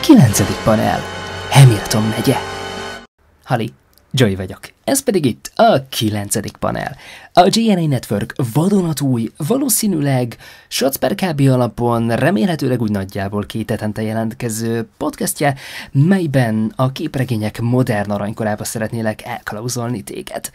Kilencedik panel. Hamilton megye. Hali, Joy vagyok. Ez pedig itt a kilencedik panel. A GNA Network vadonatúj, valószínűleg shots per kb. alapon remélhetőleg úgy nagyjából két hetente jelentkező podcastje, melyben a képregények modern aranykorába szeretnélek elkalauzolni téged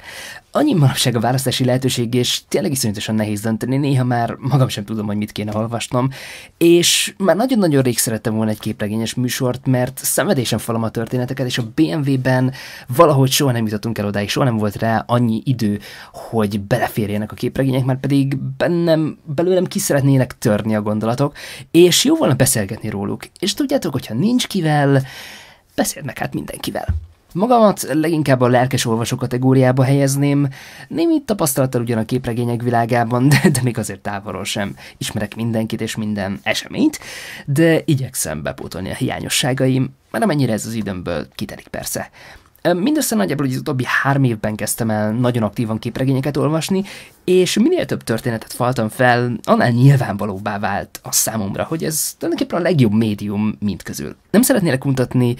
annyi manapság a választási lehetőség, és tényleg iszonyatosan nehéz dönteni, néha már magam sem tudom, hogy mit kéne olvasnom, és már nagyon-nagyon rég szerettem volna egy képregényes műsort, mert szenvedésen falom a történeteket, és a BMW-ben valahogy soha nem jutottunk el odáig, soha nem volt rá annyi idő, hogy beleférjenek a képregények, mert pedig bennem, belőlem ki szeretnének törni a gondolatok, és jó volna beszélgetni róluk. És tudjátok, hogyha nincs kivel, beszélnek hát mindenkivel. Magamat leginkább a lelkes olvasó kategóriába helyezném, némi tapasztalattal ugyan a képregények világában, de, de még azért távolról sem ismerek mindenkit és minden eseményt, de igyekszem bepótolni a hiányosságaim, mert amennyire ez az időmből kiterik persze. Mindössze nagyjából az utóbbi három évben kezdtem el nagyon aktívan képregényeket olvasni, és minél több történetet faltam fel, annál nyilvánvalóbbá vált a számomra, hogy ez tulajdonképpen a legjobb médium mindközül. közül. Nem szeretnélek mutatni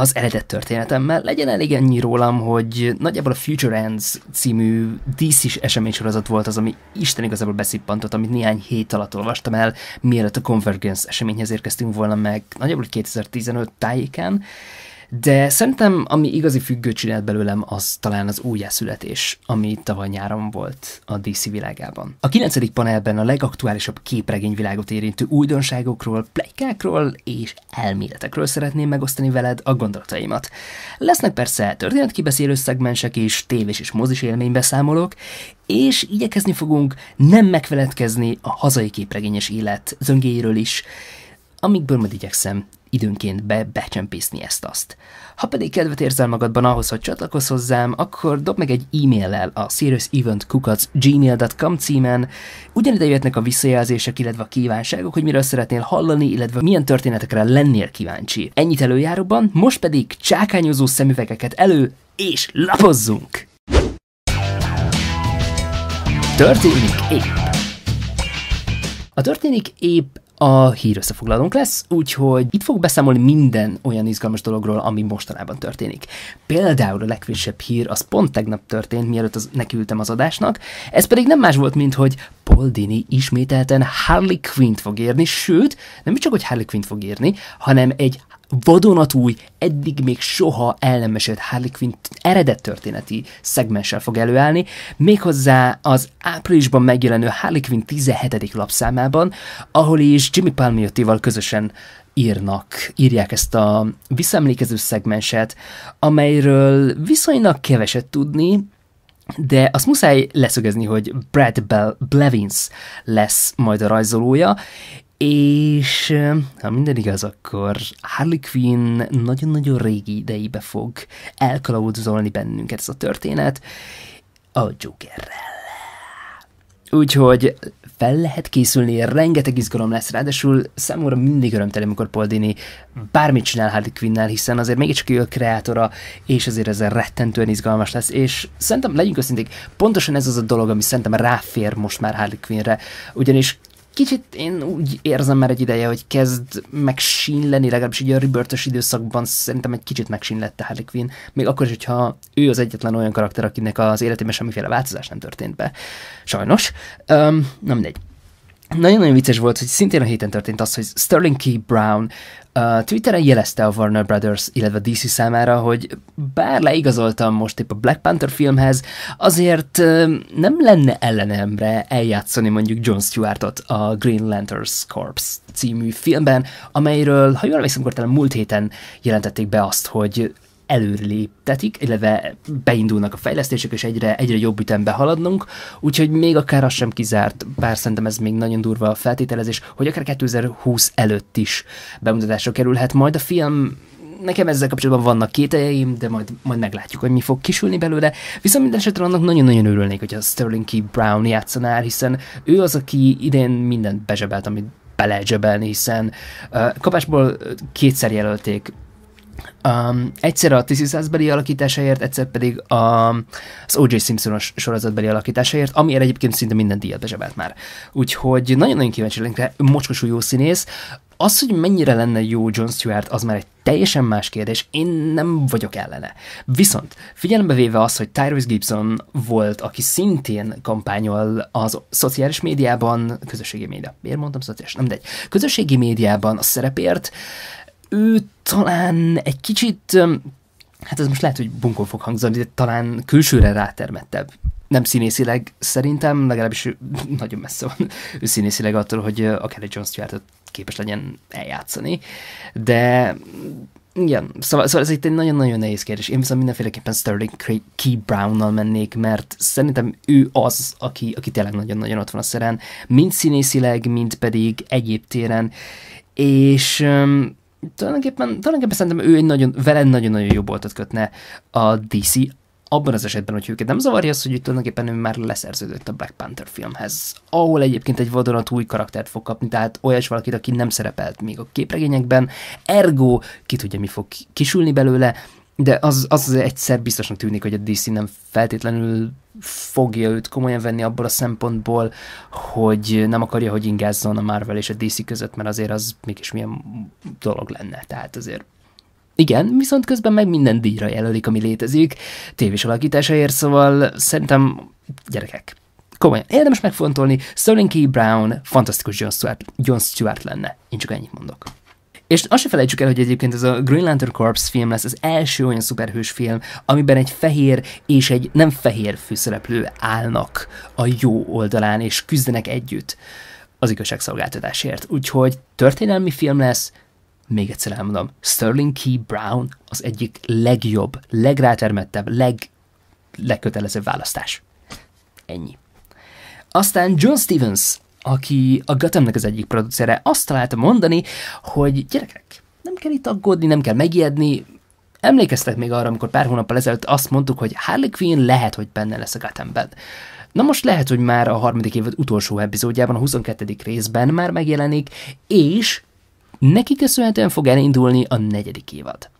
az eredet történetemmel. Legyen elég ennyi rólam, hogy nagyjából a Future Ends című dc is eseménysorozat volt az, ami Isten igazából beszippantott, amit néhány hét alatt olvastam el, mielőtt a Convergence eseményhez érkeztünk volna meg, nagyjából 2015 tájéken, de szerintem, ami igazi függő csinált belőlem, az talán az újjászületés, ami tavaly nyáron volt a DC világában. A kilencedik panelben a legaktuálisabb képregényvilágot érintő újdonságokról, plegykákról és elméletekről szeretném megosztani veled a gondolataimat. Lesznek persze történetkibeszélő szegmensek és tévés és mozis élménybeszámolók, és igyekezni fogunk nem megfeledkezni a hazai képregényes élet zöngéiről is, amikből majd igyekszem időnként be becsempészni ezt-azt. Ha pedig kedvet érzel magadban ahhoz, hogy csatlakozz hozzám, akkor dob meg egy e mail el a seriouseventkukac.gmail.com címen. Ugyanide jöhetnek a visszajelzések, illetve a kívánságok, hogy miről szeretnél hallani, illetve milyen történetekre lennél kíváncsi. Ennyit előjáróban, most pedig csákányozó szemüvegeket elő, és lapozzunk! Történik épp! A Történik épp a hír összefoglalónk lesz, úgyhogy itt fog beszámolni minden olyan izgalmas dologról, ami mostanában történik. Például a legfrissebb hír az pont tegnap történt, mielőtt az, nekiültem az adásnak, ez pedig nem más volt, mint hogy Paul Dini ismételten Harley Quinn fog érni, sőt, nem csak, hogy Harley Quinn fog érni, hanem egy vadonatúj, eddig még soha el nem mesélt Harley Quinn eredet történeti szegmenssel fog előállni, méghozzá az áprilisban megjelenő Harley Quinn 17. lapszámában, ahol is Jimmy Palmiotti val közösen írnak, írják ezt a visszaemlékező szegmenset, amelyről viszonylag keveset tudni, de azt muszáj leszögezni, hogy Brad Bell, Blevins lesz majd a rajzolója, és ha minden igaz, akkor Harley Quinn nagyon-nagyon régi ideibe fog elkalauzolni bennünket ez a történet a Jokerrel. Úgyhogy fel lehet készülni, rengeteg izgalom lesz, ráadásul számomra mindig örömteli, amikor Poldini bármit csinál Harley Quinnel, hiszen azért mégiscsak ő a kreátora, és azért ez rettentően izgalmas lesz, és szerintem legyünk őszinték, pontosan ez az a dolog, ami szerintem ráfér most már Harley Quinnre, ugyanis kicsit én úgy érzem már egy ideje, hogy kezd megsínleni, legalábbis ugye a rebirth időszakban szerintem egy kicsit megsínlette Harley Quinn, még akkor is, hogyha ő az egyetlen olyan karakter, akinek az életében semmiféle változás nem történt be. Sajnos. Um, nem mindegy nagyon-nagyon vicces volt, hogy szintén a héten történt az, hogy Sterling K. Brown uh, Twitteren jelezte a Warner Brothers, illetve DC számára, hogy bár leigazoltam most épp a Black Panther filmhez, azért uh, nem lenne ellenemre eljátszani mondjuk John Stewartot a Green Lanterns Corps című filmben, amelyről, ha jól emlékszem, talán múlt héten jelentették be azt, hogy előléptetik, illetve beindulnak a fejlesztések, és egyre, egyre jobb ütembe haladnunk, úgyhogy még akár az sem kizárt, bár szerintem ez még nagyon durva a feltételezés, hogy akár 2020 előtt is bemutatásra kerülhet majd a film nekem ezzel kapcsolatban vannak kételjeim, de majd, majd meglátjuk, hogy mi fog kisülni belőle. Viszont minden esetre annak nagyon-nagyon örülnék, hogy a Sterling K. Brown játszaná, hiszen ő az, aki idén mindent bezsebelt, amit belezsebelni, hiszen uh, kapásból kétszer jelölték Um, egyszer a This Is beli alakításáért, egyszer pedig a, az O.J. Simpsonos sorozatbeli alakításáért, amiért egyébként szinte minden díjat bezsebelt már. Úgyhogy nagyon-nagyon kíváncsi lennék rá, mocskosul jó színész. Az, hogy mennyire lenne jó John Stewart, az már egy teljesen más kérdés, én nem vagyok ellene. Viszont figyelembe véve azt, hogy Tyrus Gibson volt, aki szintén kampányol az szociális médiában, közösségi média, miért mondtam szociális, nem de egy közösségi médiában a szerepért, uh, ő talán egy kicsit, hát ez most lehet, hogy bunkon fog hangzani, de talán külsőre rátermettebb. Nem színészileg szerintem, legalábbis ő nagyon messze van ő színészileg attól, hogy akár egy John stewart képes legyen eljátszani. De igen, szóval, szóval ez itt egy nagyon-nagyon nehéz kérdés. Én viszont mindenféleképpen Sterling Key Brown-nal mennék, mert szerintem ő az, aki, aki tényleg nagyon-nagyon ott van a szeren, mind színészileg, mind pedig egyéb téren, és um, tulajdonképpen, tulajdonképpen szerintem ő egy nagyon, vele nagyon-nagyon jó boltot kötne a DC abban az esetben, hogy őket nem zavarja az, hogy itt tulajdonképpen ő már leszerződött a Black Panther filmhez, ahol egyébként egy vadonat új karaktert fog kapni, tehát olyas valakit, aki nem szerepelt még a képregényekben, ergo ki tudja, mi fog kisülni belőle, de az, az, az egyszer biztosan tűnik, hogy a DC nem feltétlenül fogja őt komolyan venni abból a szempontból, hogy nem akarja, hogy ingázzon a Marvel és a DC között, mert azért az mégis milyen dolog lenne. Tehát azért igen, viszont közben meg minden díjra jelölik, ami létezik, tévés alakításaért, szóval szerintem gyerekek, komolyan érdemes megfontolni, Sterling K. Brown fantasztikus John Stewart, John Stewart lenne. Én csak ennyit mondok. És azt se felejtsük el, hogy egyébként ez a Green Lantern Corps film lesz az első olyan szuperhős film, amiben egy fehér és egy nem fehér főszereplő állnak a jó oldalán, és küzdenek együtt az igazságszolgáltatásért. Úgyhogy történelmi film lesz, még egyszer elmondom, Sterling Key Brown az egyik legjobb, legrátermettebb, leg, legkötelezőbb választás. Ennyi. Aztán John Stevens, aki a Gatemnek az egyik producere, azt találta mondani, hogy gyerekek, nem kell itt aggódni, nem kell megijedni, Emlékeztek még arra, amikor pár hónappal ezelőtt azt mondtuk, hogy Harley Quinn lehet, hogy benne lesz a Gatemben. Na most lehet, hogy már a harmadik évad utolsó epizódjában, a 22. részben már megjelenik, és neki köszönhetően fog elindulni a negyedik évad.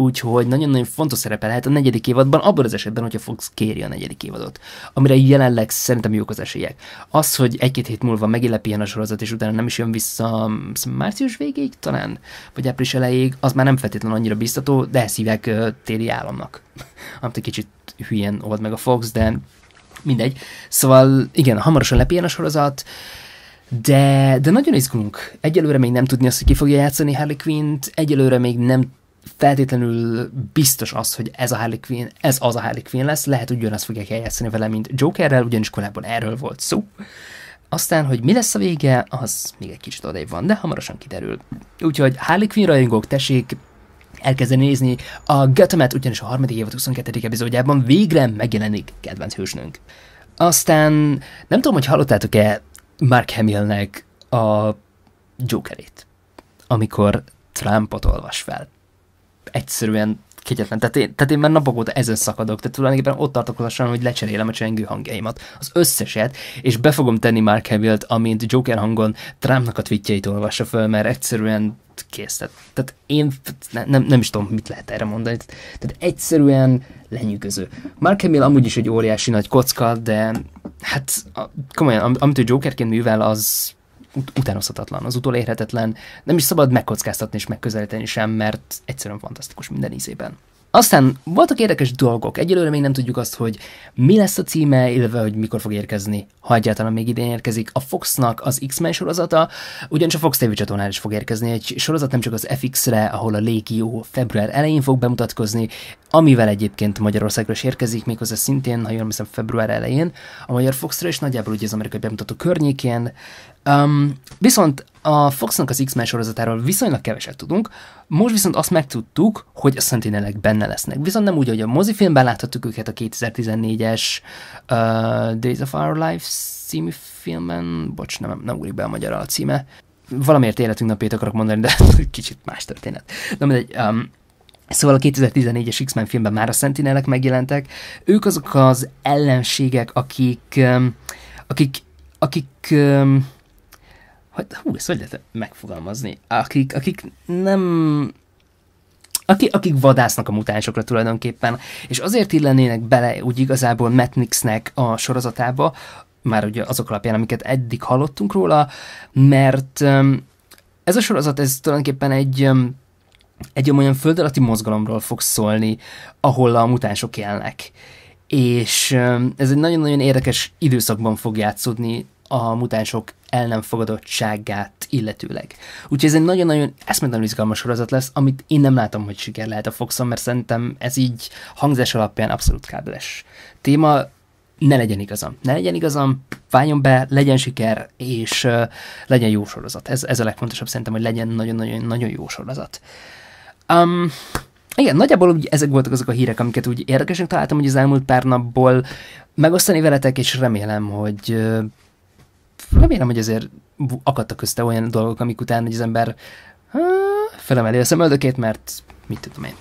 Úgyhogy nagyon-nagyon fontos szerepe lehet a negyedik évadban, abban az esetben, hogyha Fox kéri a negyedik évadot, amire jelenleg szerintem jók az esélyek. Az, hogy egy-két hét múlva megillepjen a sorozat, és utána nem is jön vissza mm, március végéig talán, vagy április elejéig, az már nem feltétlenül annyira biztató, de ezt hívják uh, téli államnak. Amit egy kicsit hülyen old meg a Fox, de mindegy. Szóval igen, hamarosan lepjen a sorozat, de, de nagyon izgulunk. Egyelőre még nem tudni azt, hogy ki fogja játszani Harley Quinn-t, egyelőre még nem feltétlenül biztos az, hogy ez a Harley Quinn, ez az a Harley Quinn lesz, lehet, hogy ugyanazt fogják eljátszani vele, mint Jokerrel, ugyanis korábban erről volt szó. Aztán, hogy mi lesz a vége, az még egy kicsit odébb van, de hamarosan kiderül. Úgyhogy Harley Quinn rajongók, tessék elkezdeni nézni a Gothamet, ugyanis a harmadik évad 22. epizódjában végre megjelenik kedvenc hősnőnk. Aztán nem tudom, hogy hallottátok-e Mark Hamillnek a Jokerét, amikor Trumpot olvas fel egyszerűen kegyetlen. Tehát én, tehát én már napok óta ezen szakadok, tehát tulajdonképpen ott tartok lassan, hogy lecserélem a csengő hangjaimat, az összeset, és be fogom tenni Mark Hamill-t, amint Joker hangon Trumpnak a tweetjeit olvassa föl, mert egyszerűen kész. Tehát, tehát én ne, nem, nem is tudom, mit lehet erre mondani. Tehát egyszerűen lenyűgöző. Mark Hamill amúgy is egy óriási nagy kocka, de hát a, komolyan, am, amit ő Jokerként művel, az ut- utánozhatatlan, az utolérhetetlen, nem is szabad megkockáztatni és megközelíteni sem, mert egyszerűen fantasztikus minden ízében. Aztán voltak érdekes dolgok. Egyelőre még nem tudjuk azt, hogy mi lesz a címe, illetve hogy mikor fog érkezni, ha egyáltalán még idén érkezik. A Foxnak az X-Men sorozata, ugyanis a Fox TV csatornán is fog érkezni egy sorozat, nem csak az FX-re, ahol a Légió február elején fog bemutatkozni, amivel egyébként Magyarországra is érkezik, méghozzá szintén, ha jól hiszem, február elején, a Magyar Foxra is nagyjából ugye az amerikai bemutató környékén. Um, viszont a Foxnak az X-Men sorozatáról viszonylag keveset tudunk, most viszont azt megtudtuk, hogy a Sentinelek benne lesznek. Viszont nem úgy, hogy a mozifilmben láthattuk őket a 2014-es uh, Days of Our Lives című filmen, bocs, nem, nem ugrik be a magyar a címe. Valamiért életünk napjait akarok mondani, de kicsit más történet. Na mindegy, um, Szóval a 2014-es X-Men filmben már a Sentinelek megjelentek. Ők azok az ellenségek, akik, akik, akik hogy hú, ezt hogy lehet megfogalmazni, akik, akik nem aki, akik vadásznak a mutánsokra tulajdonképpen, és azért illenének bele úgy igazából Metnixnek a sorozatába, már ugye azok alapján, amiket eddig hallottunk róla, mert ez a sorozat, ez tulajdonképpen egy egy olyan föld alatti mozgalomról fog szólni, ahol a mutánsok élnek. És ez egy nagyon-nagyon érdekes időszakban fog játszódni, a mutánsok el nem fogadottságát illetőleg. Úgyhogy ez egy nagyon-nagyon eszmetlenül izgalmas sorozat lesz, amit én nem látom, hogy siker lehet a Foxon, mert szerintem ez így hangzás alapján abszolút kábeles téma, ne legyen igazam. Ne legyen igazam, váljon be, legyen siker, és uh, legyen jó sorozat. Ez, ez a legfontosabb szerintem, hogy legyen nagyon-nagyon-nagyon jó sorozat. Um, igen, nagyjából úgy ezek voltak azok a hírek, amiket úgy érdekesnek találtam, hogy az elmúlt pár napból megosztani veletek, és remélem, hogy uh, remélem, hogy azért akadtak közte olyan dolgok, amik után hogy az ember ha, felemeli a szemöldökét, mert mit tudom én.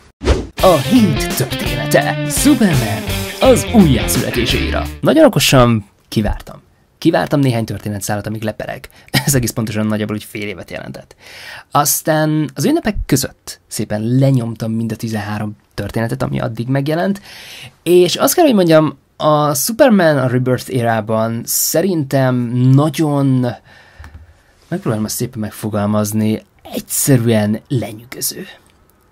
A hét története. Superman az újjászületésére. Nagyon okosan kivártam. Kivártam néhány történetszállat, amíg lepereg. Ez egész pontosan nagyjából úgy fél évet jelentett. Aztán az ünnepek között szépen lenyomtam mind a 13 történetet, ami addig megjelent, és azt kell, hogy mondjam, a Superman a Rebirth érában szerintem nagyon, megpróbálom ezt szépen megfogalmazni, egyszerűen lenyűgöző.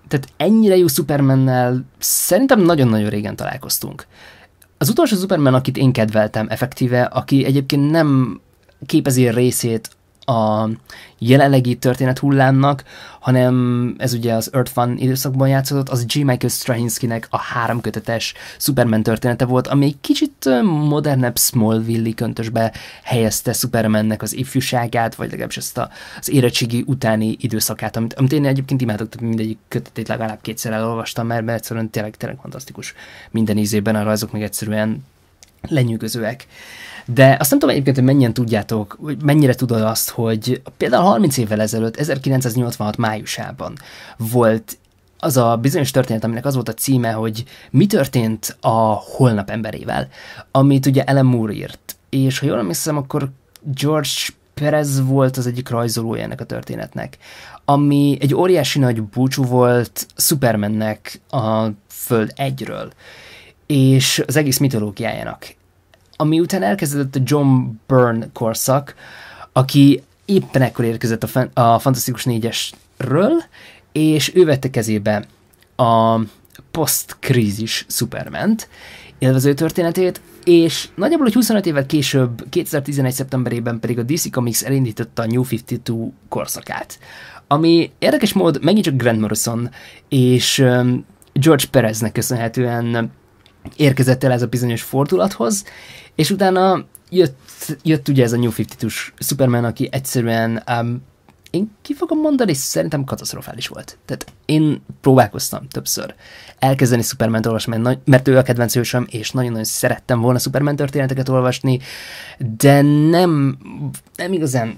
Tehát ennyire jó Supermannel szerintem nagyon-nagyon régen találkoztunk. Az utolsó Superman, akit én kedveltem effektíve, aki egyébként nem képezi részét a jelenlegi történet hullámnak, hanem ez ugye az Earth Fun időszakban játszódott, az G. Michael Straczynskinek a háromkötetes Superman története volt, ami egy kicsit modernebb Smallville-i köntösbe helyezte Supermannek az ifjúságát, vagy legalábbis ezt a, az érettségi utáni időszakát, amit, amit én egyébként imádok, tehát mindegyik kötetét legalább kétszer elolvastam, mert, mert egyszerűen tényleg, tényleg fantasztikus minden ízében a rajzok még egyszerűen lenyűgözőek. De azt nem tudom egyébként, hogy mennyien tudjátok, hogy mennyire tudod azt, hogy például 30 évvel ezelőtt, 1986 májusában volt az a bizonyos történet, aminek az volt a címe, hogy mi történt a holnap emberével, amit ugye Ellen Moore írt. És ha jól emlékszem, akkor George Perez volt az egyik rajzolója ennek a történetnek, ami egy óriási nagy búcsú volt Supermannek a Föld egyről és az egész mitológiájának ami után elkezdődött a John Byrne korszak, aki éppen ekkor érkezett a, a Fantasztikus 4-esről, és ő vette kezébe a post-krízis Superman-t, élvező történetét, és nagyjából, hogy 25 évvel később, 2011. szeptemberében pedig a DC Comics elindította a New 52 korszakát, ami érdekes mód megint csak Grant Morrison és George Pereznek köszönhetően érkezett el ez a bizonyos fordulathoz, és utána jött, jött ugye ez a New 52-s Superman, aki egyszerűen um, én ki fogom mondani, szerintem katasztrofális volt. Tehát én próbálkoztam többször elkezdeni Superman olvasni, mert, mert ő a kedvenc ősöm, és nagyon-nagyon szerettem volna Superman történeteket olvasni, de nem, nem igazán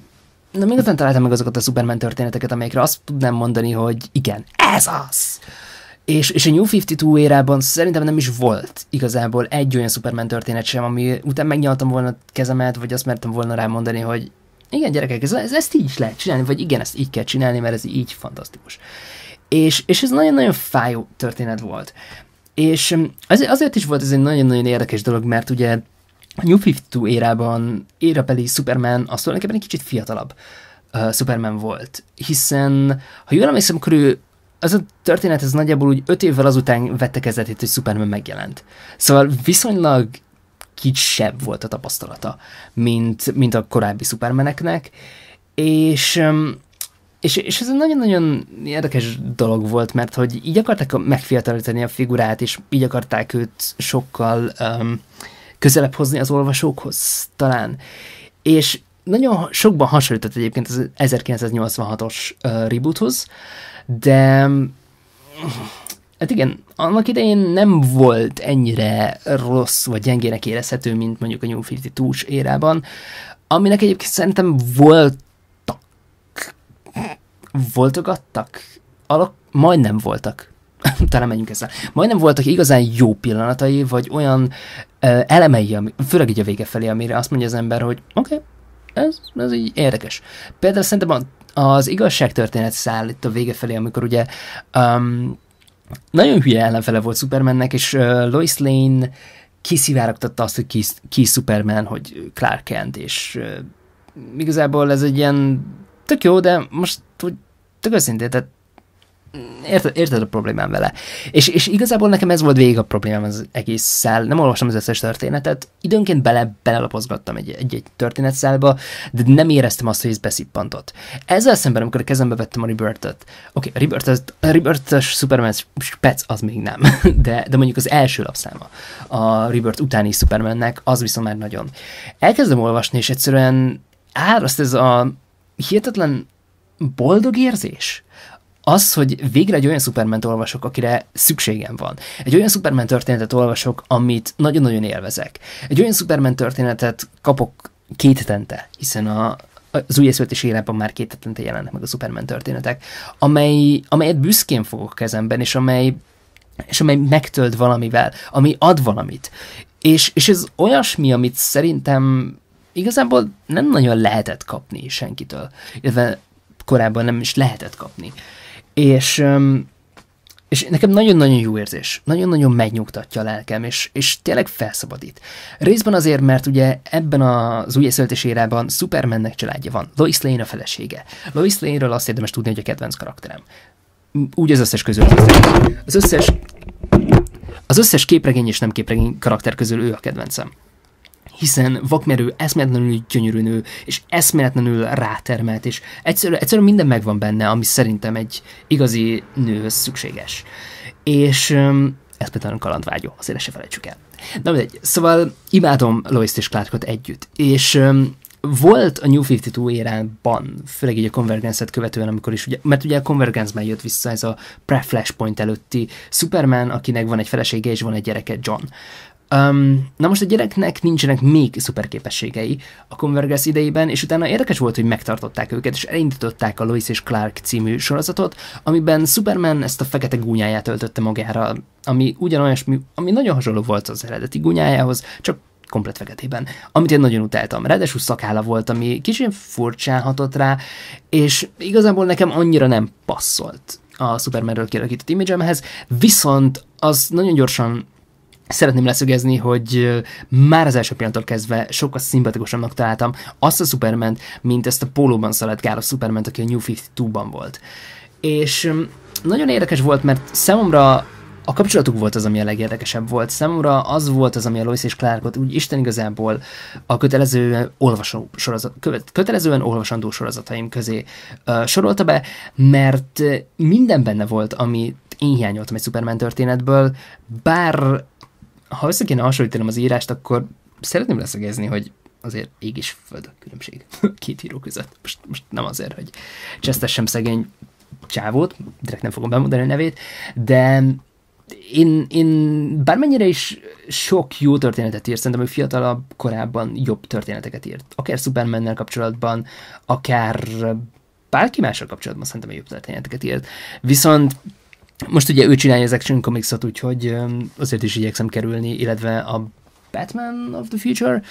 nem igazán találtam meg azokat a Superman történeteket, amelyekre azt tudnám mondani, hogy igen, ez az! És, és a New 52 érában szerintem nem is volt igazából egy olyan Superman történet sem, ami után megnyaltam volna kezemet, vagy azt mertem volna rámondani, hogy igen, gyerekek, ez, ez, ezt így is lehet csinálni, vagy igen, ezt így kell csinálni, mert ez így fantasztikus. És, és ez nagyon-nagyon fájó történet volt. És um, az, azért is volt ez egy nagyon-nagyon érdekes dolog, mert ugye a New 52 érában pedig Superman azt tulajdonképpen egy kicsit fiatalabb uh, Superman volt, hiszen ha jól emlékszem, akkor ő az a történet ez nagyjából úgy öt évvel azután vette kezdetét, hogy Superman megjelent. Szóval viszonylag kicsebb volt a tapasztalata, mint, mint a korábbi szupermeneknek, és, és, és ez egy nagyon-nagyon érdekes dolog volt, mert hogy így akarták megfiatalítani a figurát, és így akarták őt sokkal um, közelebb hozni az olvasókhoz talán. És nagyon sokban hasonlított egyébként az 1986-os uh, reboothoz, de Hát igen, annak idején nem volt ennyire rossz vagy gyengének érezhető, mint mondjuk a New 52 túls érában, aminek egyébként szerintem voltak voltogattak? Alak, majdnem voltak. Talán menjünk ezzel. Majdnem voltak igazán jó pillanatai, vagy olyan uh, elemei, ami, főleg így a vége felé, amire azt mondja az ember, hogy oké, okay, ez, ez így érdekes. Például szerintem a az igazságtörténet száll itt a vége felé, amikor ugye um, nagyon hülye ellenfele volt Supermannek, és uh, Lois Lane kiszivárogtatta azt, hogy ki, ki Superman, hogy Clark Kent, és uh, igazából ez egy ilyen tök jó, de most hogy tök őszintén, tehát Érted, érted a problémám vele. És, és igazából nekem ez volt végig a problémám az egésszel. Nem olvastam az összes történetet, időnként bele, belelapozgattam egy, egy, egy történetszálba, de nem éreztem azt, hogy ez beszippantott. Ezzel szemben, amikor a kezembe vettem a rebirth oké, okay, a Rebirth, a Superman spec az még nem, de, de mondjuk az első lapszáma a Rebirth utáni Supermannek, az viszont már nagyon. Elkezdem olvasni, és egyszerűen áraszt ez a hihetetlen boldog érzés, az, hogy végre egy olyan Superman olvasok, akire szükségem van. Egy olyan Superman történetet olvasok, amit nagyon-nagyon élvezek. Egy olyan Superman történetet kapok két hetente, hiszen a, az új és életben már két hetente jelennek meg a Superman történetek, amely, amelyet büszkén fogok kezemben, és amely és amely megtölt valamivel, ami ad valamit. És, és ez olyasmi, amit szerintem igazából nem nagyon lehetett kapni senkitől, illetve korábban nem is lehetett kapni. És, és nekem nagyon-nagyon jó érzés, nagyon-nagyon megnyugtatja a lelkem, és, és tényleg felszabadít. Részben azért, mert ugye ebben az új szöltés érában Supermannek családja van, Lois Lane a felesége. Lois Lane-ről azt érdemes tudni, hogy a kedvenc karakterem. Úgy az összes közül. Az összes, az összes képregény és nem képregény karakter közül ő a kedvencem hiszen vakmerő eszméletlenül gyönyörű nő, és eszméletlenül rátermelt, és egyszerűen, egyszerűen minden megvan benne, ami szerintem egy igazi nőhöz szükséges. És ez például a kalandvágyó, azért se felejtsük el. Na mindegy, szóval imádom Lois és Clarkot együtt, és volt a New 52 érában, főleg így a convergence követően, amikor is, ugye, mert ugye a konvergencben jött vissza ez a pre-flashpoint előtti Superman, akinek van egy felesége és van egy gyereke John. Um, na most a gyereknek nincsenek még szuperképességei a Convergence idejében, és utána érdekes volt, hogy megtartották őket, és elindították a Lois és Clark című sorozatot, amiben Superman ezt a fekete gúnyáját öltötte magára, ami ugyanolyan, ami nagyon hasonló volt az eredeti gúnyájához, csak komplet feketében, amit én nagyon utáltam. Ráadásul szakála volt, ami kicsit furcsán hatott rá, és igazából nekem annyira nem passzolt a Supermanről kialakított imidzsemhez, viszont az nagyon gyorsan Szeretném leszögezni, hogy már az első pillanattól kezdve sokkal szimpatikusabbnak találtam azt a superman mint ezt a pólóban szaladgáló superman aki a New 52-ban volt. És nagyon érdekes volt, mert számomra a kapcsolatuk volt az, ami a legérdekesebb volt. Számomra az volt az, ami a Lois és Clarkot úgy Isten igazából a kötelezően, olvasó sorozat, követ, kötelezően olvasandó sorozataim közé uh, sorolta be, mert minden benne volt, ami én hiányoltam egy Superman történetből, bár ha össze kéne hasonlítanom az írást, akkor szeretném leszögezni, hogy azért ég is föld a különbség két író között. Most, most nem azért, hogy csesztessem szegény csávót, direkt nem fogom bemondani a nevét, de én, én bármennyire is sok jó történetet írt, szerintem ő fiatalabb korábban jobb történeteket írt. Akár Supermennel kapcsolatban, akár bárki mással kapcsolatban szerintem jobb történeteket írt. Viszont most ugye ő csinálja az Action Comics-ot, úgyhogy azért is igyekszem kerülni, illetve a Batman of the Future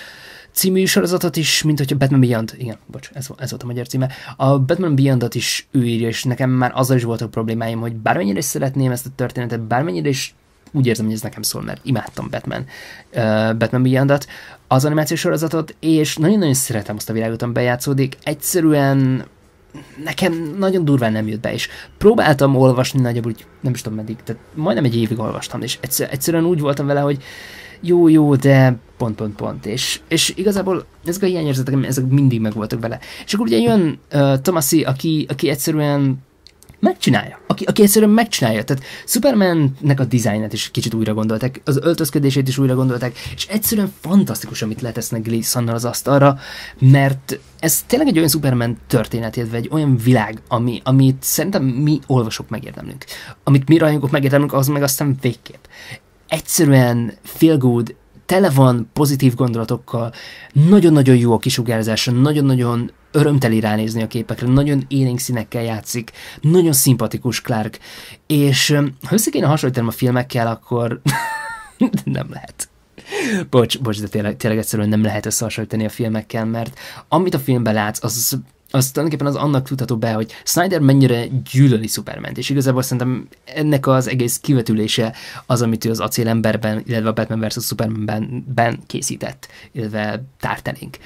című sorozatot is, mint hogyha Batman Beyond, igen, bocs, ez, ez volt a magyar címe, a Batman Beyondot is ő írja, és nekem már azzal is voltak problémáim, hogy bármennyire is szeretném ezt a történetet, bármennyire is úgy érzem, hogy ez nekem szól, mert imádtam Batman, uh, Batman beyond az animációs sorozatot, és nagyon-nagyon szeretem azt a világot, amiben játszódik. Egyszerűen nekem nagyon durván nem jött be, és próbáltam olvasni nagyjából úgy, nem is tudom meddig, tehát majdnem egy évig olvastam, és egyszer, egyszerűen úgy voltam vele, hogy jó, jó, de pont, pont, pont. És, és igazából ezek a hiányérzetek, ezek mindig megvoltak vele. És akkor ugye jön uh, Tomasi, aki, aki egyszerűen megcsinálja. Aki, aki egyszerűen megcsinálja. Tehát Supermannek a dizájnát is kicsit újra gondolták, az öltözködését is újra gondolták, és egyszerűen fantasztikus, amit letesznek Gleesonnal az asztalra, mert ez tényleg egy olyan Superman történet, illetve egy olyan világ, ami, amit szerintem mi olvasók megérdemlünk. Amit mi rajongók megérdemlünk, az meg aztán végképp. Egyszerűen feel good, tele van pozitív gondolatokkal, nagyon-nagyon jó a kisugárzása, nagyon-nagyon örömteli ránézni a képekre, nagyon élénk színekkel játszik, nagyon szimpatikus Clark, és ha össze kéne hasonlítanom a filmekkel, akkor nem lehet. Bocs, bocs, de tényleg, tényleg egyszerűen nem lehet összehasonlítani a filmekkel, mert amit a filmben látsz, az az tulajdonképpen az annak tudható be, hogy Snyder mennyire gyűlöli Superman-t, és igazából szerintem ennek az egész kivetülése az, amit ő az acélemberben, illetve a Batman vs. superman ben készített, illetve tárt elénk.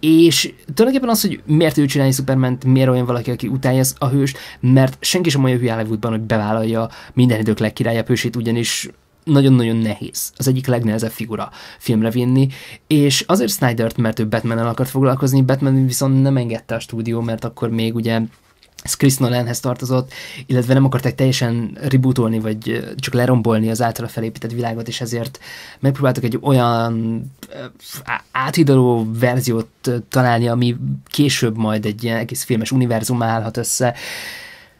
És tulajdonképpen az, hogy miért ő csinálja superman miért olyan valaki, aki utálja a hőst, mert senki sem olyan hülye Hollywoodban, hogy bevállalja minden idők legkirályabb hősét, ugyanis nagyon-nagyon nehéz. Az egyik legnehezebb figura filmre vinni, és azért Snyder-t, mert ő batman akart foglalkozni, Batman viszont nem engedte a stúdió, mert akkor még ugye ez Chris Nolanhez tartozott, illetve nem akarták teljesen rebootolni, vagy csak lerombolni az általa felépített világot, és ezért megpróbáltak egy olyan áthidaló verziót találni, ami később majd egy ilyen egész filmes univerzum állhat össze.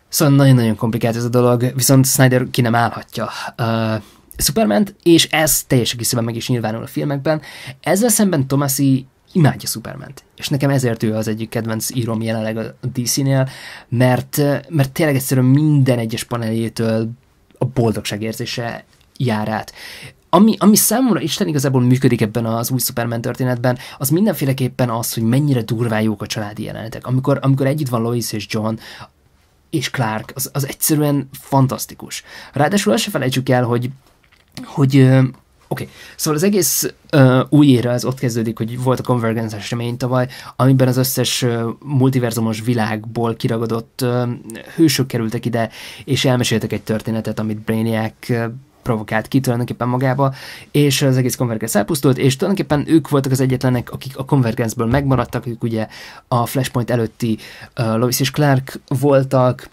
Szóval nagyon-nagyon komplikált ez a dolog, viszont Snyder ki nem állhatja. Uh, Superman, és ez teljes egészében meg is nyilvánul a filmekben. Ezzel szemben Tomasi imádja Superment. És nekem ezért ő az egyik kedvenc írom jelenleg a DC-nél, mert, mert tényleg egyszerűen minden egyes paneljétől a boldogság érzése jár át. Ami, ami számomra Isten igazából működik ebben az új Superman történetben, az mindenféleképpen az, hogy mennyire durván jók a családi jelenetek. Amikor, amikor együtt van Lois és John, és Clark, az, az egyszerűen fantasztikus. Ráadásul azt se felejtsük el, hogy, hogy Oké, okay. szóval az egész uh, új éra az ott kezdődik, hogy volt a Convergence esemény tavaly, amiben az összes uh, multiverzumos világból kiragadott uh, hősök kerültek ide, és elmeséltek egy történetet, amit Brainiac uh, provokált ki tulajdonképpen magába, és az egész Convergence elpusztult, és tulajdonképpen ők voltak az egyetlenek, akik a Convergence-ből megmaradtak, ők ugye a Flashpoint előtti uh, Lois és Clark voltak,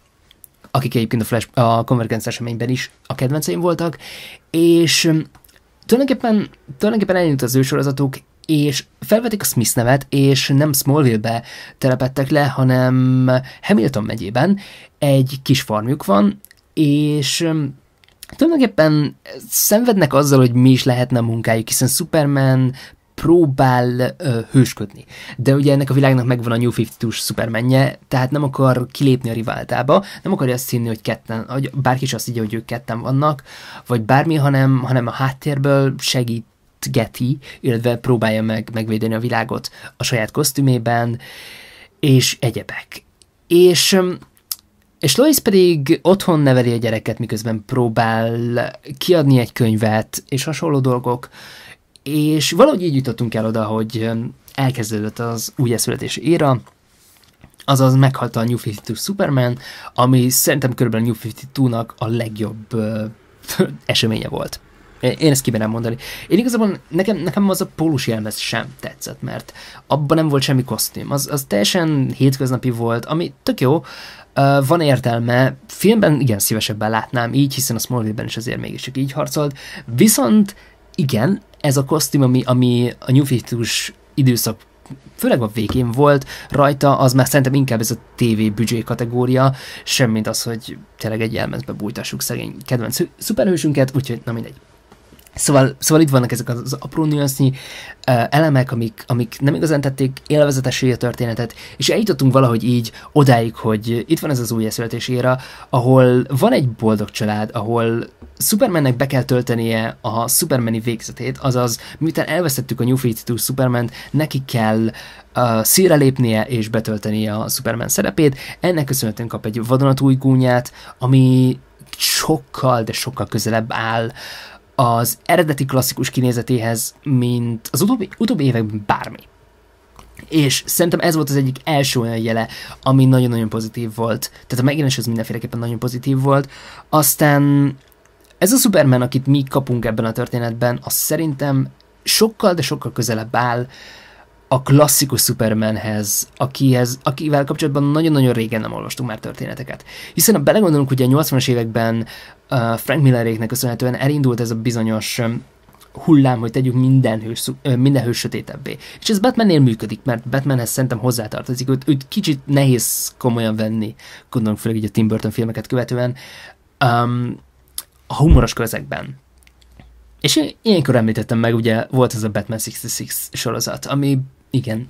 akik egyébként a, Flash, a Convergence eseményben is a kedvenceim voltak, és tulajdonképpen, tulajdonképpen elindult az ő sorozatuk, és felvetik a Smith nevet, és nem Smallville-be telepettek le, hanem Hamilton megyében egy kis farmjuk van, és um, tulajdonképpen szenvednek azzal, hogy mi is lehetne a munkájuk, hiszen Superman próbál ö, hősködni. De ugye ennek a világnak megvan a New 52-s szupermenje, tehát nem akar kilépni a riváltába, nem akarja azt hinni, hogy ketten, hogy bárki is azt így, hogy ők ketten vannak, vagy bármi, hanem, hanem a háttérből segít Getty, illetve próbálja meg megvédeni a világot a saját kosztümében, és egyebek. És és Lois pedig otthon neveli a gyereket, miközben próbál kiadni egy könyvet, és hasonló dolgok. És valahogy így jutottunk el oda, hogy um, elkezdődött az újjászületési éra, azaz meghalt a New 52 Superman, ami szerintem körülbelül a New 52-nak a legjobb ö, eseménye volt. Én ezt kimerem mondani. Én igazából nekem, nekem az a pólus jelmez sem tetszett, mert abban nem volt semmi kosztüm. Az, az teljesen hétköznapi volt, ami tök jó, van értelme, filmben igen szívesebben látnám így, hiszen a Smallville-ben is azért mégiscsak így harcolt, viszont igen, ez a kosztüm, ami, ami a New Fitus időszak főleg a végén volt rajta, az már szerintem inkább ez a TV büdzsé kategória, semmint az, hogy tényleg egy jelmezbe bújtassuk szegény kedvenc szuperhősünket, úgyhogy na mindegy. Szóval, szóval itt vannak ezek az apró nüansznyi uh, elemek, amik, amik nem igazán tették élvezetesé a történetet, és eljutottunk valahogy így odáig, hogy itt van ez az eszületés éra, ahol van egy boldog család, ahol Supermannek be kell töltenie a Supermani végzetét, azaz miután elvesztettük a New 52 Superman-t, neki kell uh, szíre lépnie és betöltenie a Superman szerepét, ennek köszönhetően kap egy vadonatúj gúnyát, ami sokkal, de sokkal közelebb áll uh, az eredeti klasszikus kinézetéhez, mint az utóbbi, utóbbi években bármi. És szerintem ez volt az egyik első olyan jele, ami nagyon-nagyon pozitív volt. Tehát a megjelenés az mindenféleképpen nagyon pozitív volt. Aztán ez a Superman, akit mi kapunk ebben a történetben, az szerintem sokkal, de sokkal közelebb áll a klasszikus Supermanhez, akihez, akivel kapcsolatban nagyon-nagyon régen nem olvastunk már történeteket. Hiszen ha belegondolunk, ugye a 80-as években Frank Milleréknek köszönhetően elindult ez a bizonyos hullám, hogy tegyük minden hős, minden hős sötétebbé. És ez Batmannél működik, mert Batmanhez szerintem hozzátartozik, őt, őt kicsit nehéz komolyan venni, gondolom főleg így a Tim Burton filmeket követően, um, a humoros közegben. És én ilyenkor említettem meg, ugye volt ez a Batman 66 sorozat, ami igen.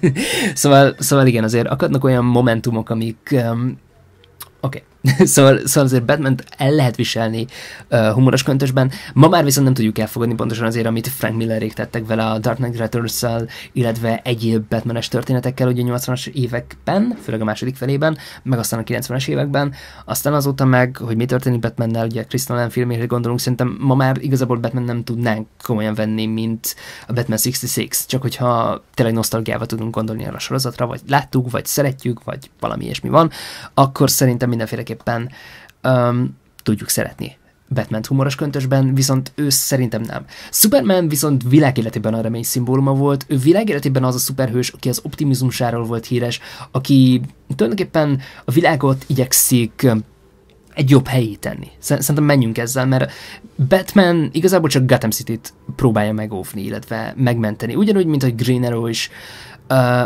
szóval, szóval igen, azért akadnak olyan momentumok, amik um, oké, okay, szóval, szóval azért batman el lehet viselni uh, humoros köntösben. Ma már viszont nem tudjuk elfogadni pontosan azért, amit Frank Millerék tettek vele a Dark Knight returns illetve egyéb Batmanes történetekkel ugye 80-as években, főleg a második felében, meg aztán a 90-es években. Aztán azóta meg, hogy mi történik Batmannel, ugye Chris Nolan filmére gondolunk, szerintem ma már igazából Batman nem tudnánk komolyan venni, mint a Batman 66, csak hogyha tényleg nosztalgiával tudunk gondolni arra a sorozatra, vagy láttuk, vagy szeretjük, vagy valami ilyesmi van, akkor szerintem mindenféle mindenképpen um, tudjuk szeretni. Batman humoros köntösben, viszont ő szerintem nem. Superman viszont világéletében a remény szimbóluma volt, ő világéletében az a szuperhős, aki az optimizmusáról volt híres, aki tulajdonképpen a világot igyekszik egy jobb helyé tenni. Szerintem menjünk ezzel, mert Batman igazából csak Gotham City-t próbálja megóvni, illetve megmenteni. Ugyanúgy, mint a Green Arrow is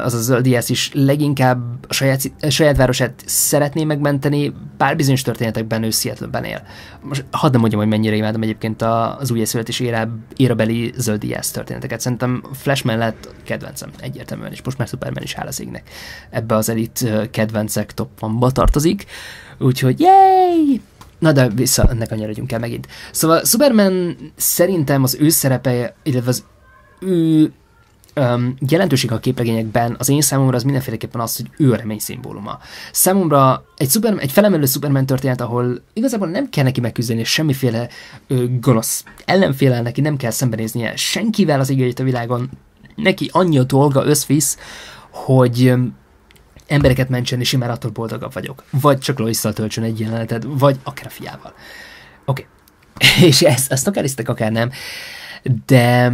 az a zöld is leginkább a saját, a saját városát szeretné megmenteni, bár bizonyos történetekben ő Seattle-ben él. Most hadd nem mondjam, hogy mennyire imádom egyébként az újjászületés és érabeli zöldiász történeteket. Szerintem flash mellett kedvencem egyértelműen, és most már Superman is az égnek. Ebbe az elit kedvencek top van tartozik, úgyhogy yay! Na de vissza, ennek anyarodjunk el megint. Szóval Superman szerintem az ő szerepe, illetve az ő um, jelentőség a képregényekben az én számomra az mindenféleképpen az, hogy ő a remény szimbóluma. Számomra egy, szuper, egy felemelő Superman történet, ahol igazából nem kell neki megküzdeni semmiféle ö, gonosz ellenféle, neki nem kell szembenéznie senkivel az igényét a világon, neki annyi a dolga összvisz, hogy embereket mentsen, és már attól boldogabb vagyok. Vagy csak Loisszal töltsön egy jelenetet, vagy akár a fiával. Oké. Okay. és ezt, ezt akár isztek, akár nem. De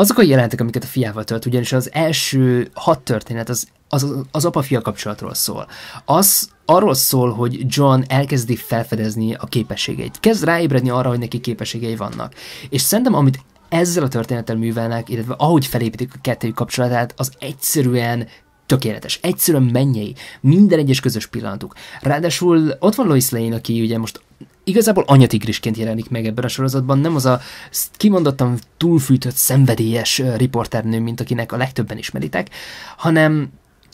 azok a jelentek, amiket a fiával tölt, ugyanis az első hat történet az, az, az apa-fia kapcsolatról szól. Az arról szól, hogy John elkezdi felfedezni a képességeit. Kezd ráébredni arra, hogy neki képességei vannak. És szerintem, amit ezzel a történettel művelnek, illetve ahogy felépítik a kettőjük kapcsolatát, az egyszerűen tökéletes, egyszerűen mennyei, minden egyes közös pillanatuk. Ráadásul ott van Lois Lane, aki ugye most igazából anyatigrisként jelenik meg ebben a sorozatban, nem az a kimondottan túlfűtött, szenvedélyes riporternő, mint akinek a legtöbben ismeritek, hanem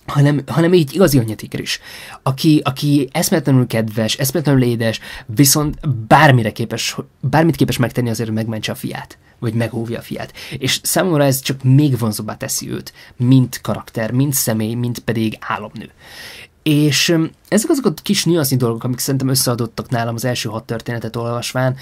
hanem, hanem így igazi anyatigris, aki, aki eszmetlenül kedves, eszmetlenül édes, viszont bármire képes, bármit képes megtenni azért, hogy megmentse a fiát, vagy megóvja a fiát. És számomra ez csak még vonzóbbá teszi őt, mint karakter, mint személy, mint pedig álomnő. És ezek azok a kis nüansznyi dolgok, amik szerintem összeadottak nálam az első hat történetet olvasván,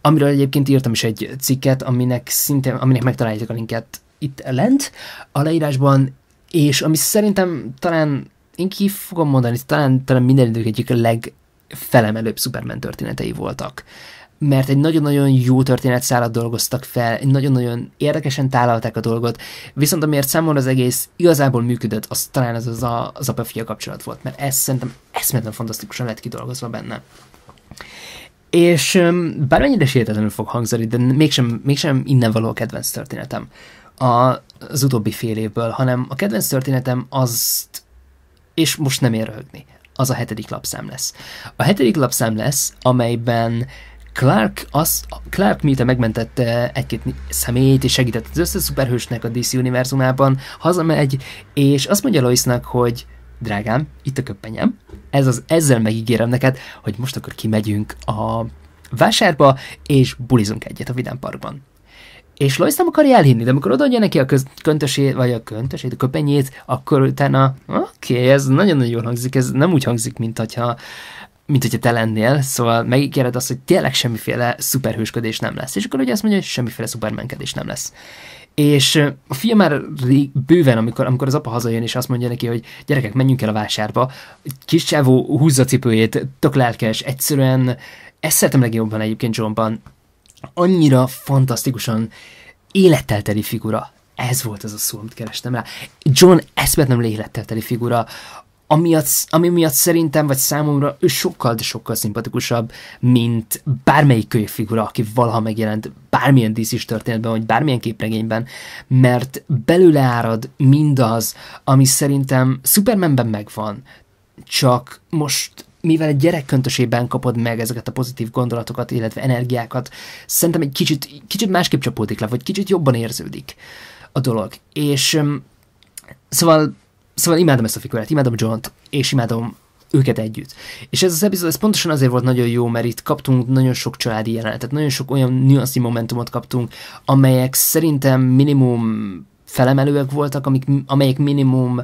amiről egyébként írtam is egy cikket, aminek szintén, aminek megtaláljátok a linket itt lent a leírásban, és ami szerintem talán, én ki fogom mondani, talán, talán minden idők egyik legfelemelőbb Superman történetei voltak mert egy nagyon-nagyon jó történetszállat dolgoztak fel, nagyon-nagyon érdekesen tálalták a dolgot, viszont amiért számomra az egész igazából működött, az talán az az, a, az apa-fia kapcsolat volt, mert ez szerintem eszméletlen fantasztikusan lett kidolgozva benne. És bármennyire sértetlenül fog hangzani, de mégsem, mégsem innen való a kedvenc történetem a, az utóbbi fél évből, hanem a kedvenc történetem azt, és most nem ér röhögni, az a hetedik lapszám lesz. A hetedik lapszám lesz, amelyben Clark, az, Clark miután megmentette egy-két személyt, és segített az összes szuperhősnek a DC univerzumában, hazamegy, és azt mondja Loisnak, hogy drágám, itt a köppenyem, ez az, ezzel megígérem neked, hogy most akkor kimegyünk a vásárba, és bulizunk egyet a Vidán Parkban. És Lois nem akarja elhinni, de amikor odaadja neki a köntösét, vagy a köntösét, a köpenyét, akkor utána, oké, okay, ez nagyon-nagyon jól hangzik, ez nem úgy hangzik, mint hogyha mint hogyha te lennél, szóval megígéred azt, hogy tényleg semmiféle szuperhősködés nem lesz. És akkor ugye azt mondja, hogy semmiféle szupermenkedés nem lesz. És a film már bőven, amikor, amikor az apa hazajön, és azt mondja neki, hogy gyerekek, menjünk el a vásárba, kis csávó húzza cipőjét, tök lelkes, egyszerűen ezt szeretem legjobban egyébként Johnban. Annyira fantasztikusan élettel figura. Ez volt az a szó, amit kerestem rá. John eszmetlenül élettel figura, amiatt, ami miatt szerintem, vagy számomra ő sokkal, de sokkal szimpatikusabb, mint bármelyik könyvfigura, aki valaha megjelent bármilyen dc történetben, vagy bármilyen képregényben, mert belőle árad mindaz, ami szerintem Supermanben megvan, csak most mivel egy gyerekköntösében kapod meg ezeket a pozitív gondolatokat, illetve energiákat, szerintem egy kicsit, kicsit másképp csapódik le, vagy kicsit jobban érződik a dolog. És Szóval Szóval imádom ezt a figurát, imádom John-t, és imádom őket együtt. És ez az epizód, ez pontosan azért volt nagyon jó, mert itt kaptunk nagyon sok családi jelenetet, nagyon sok olyan nüanszi momentumot kaptunk, amelyek szerintem minimum felemelőek voltak, amik, amelyek minimum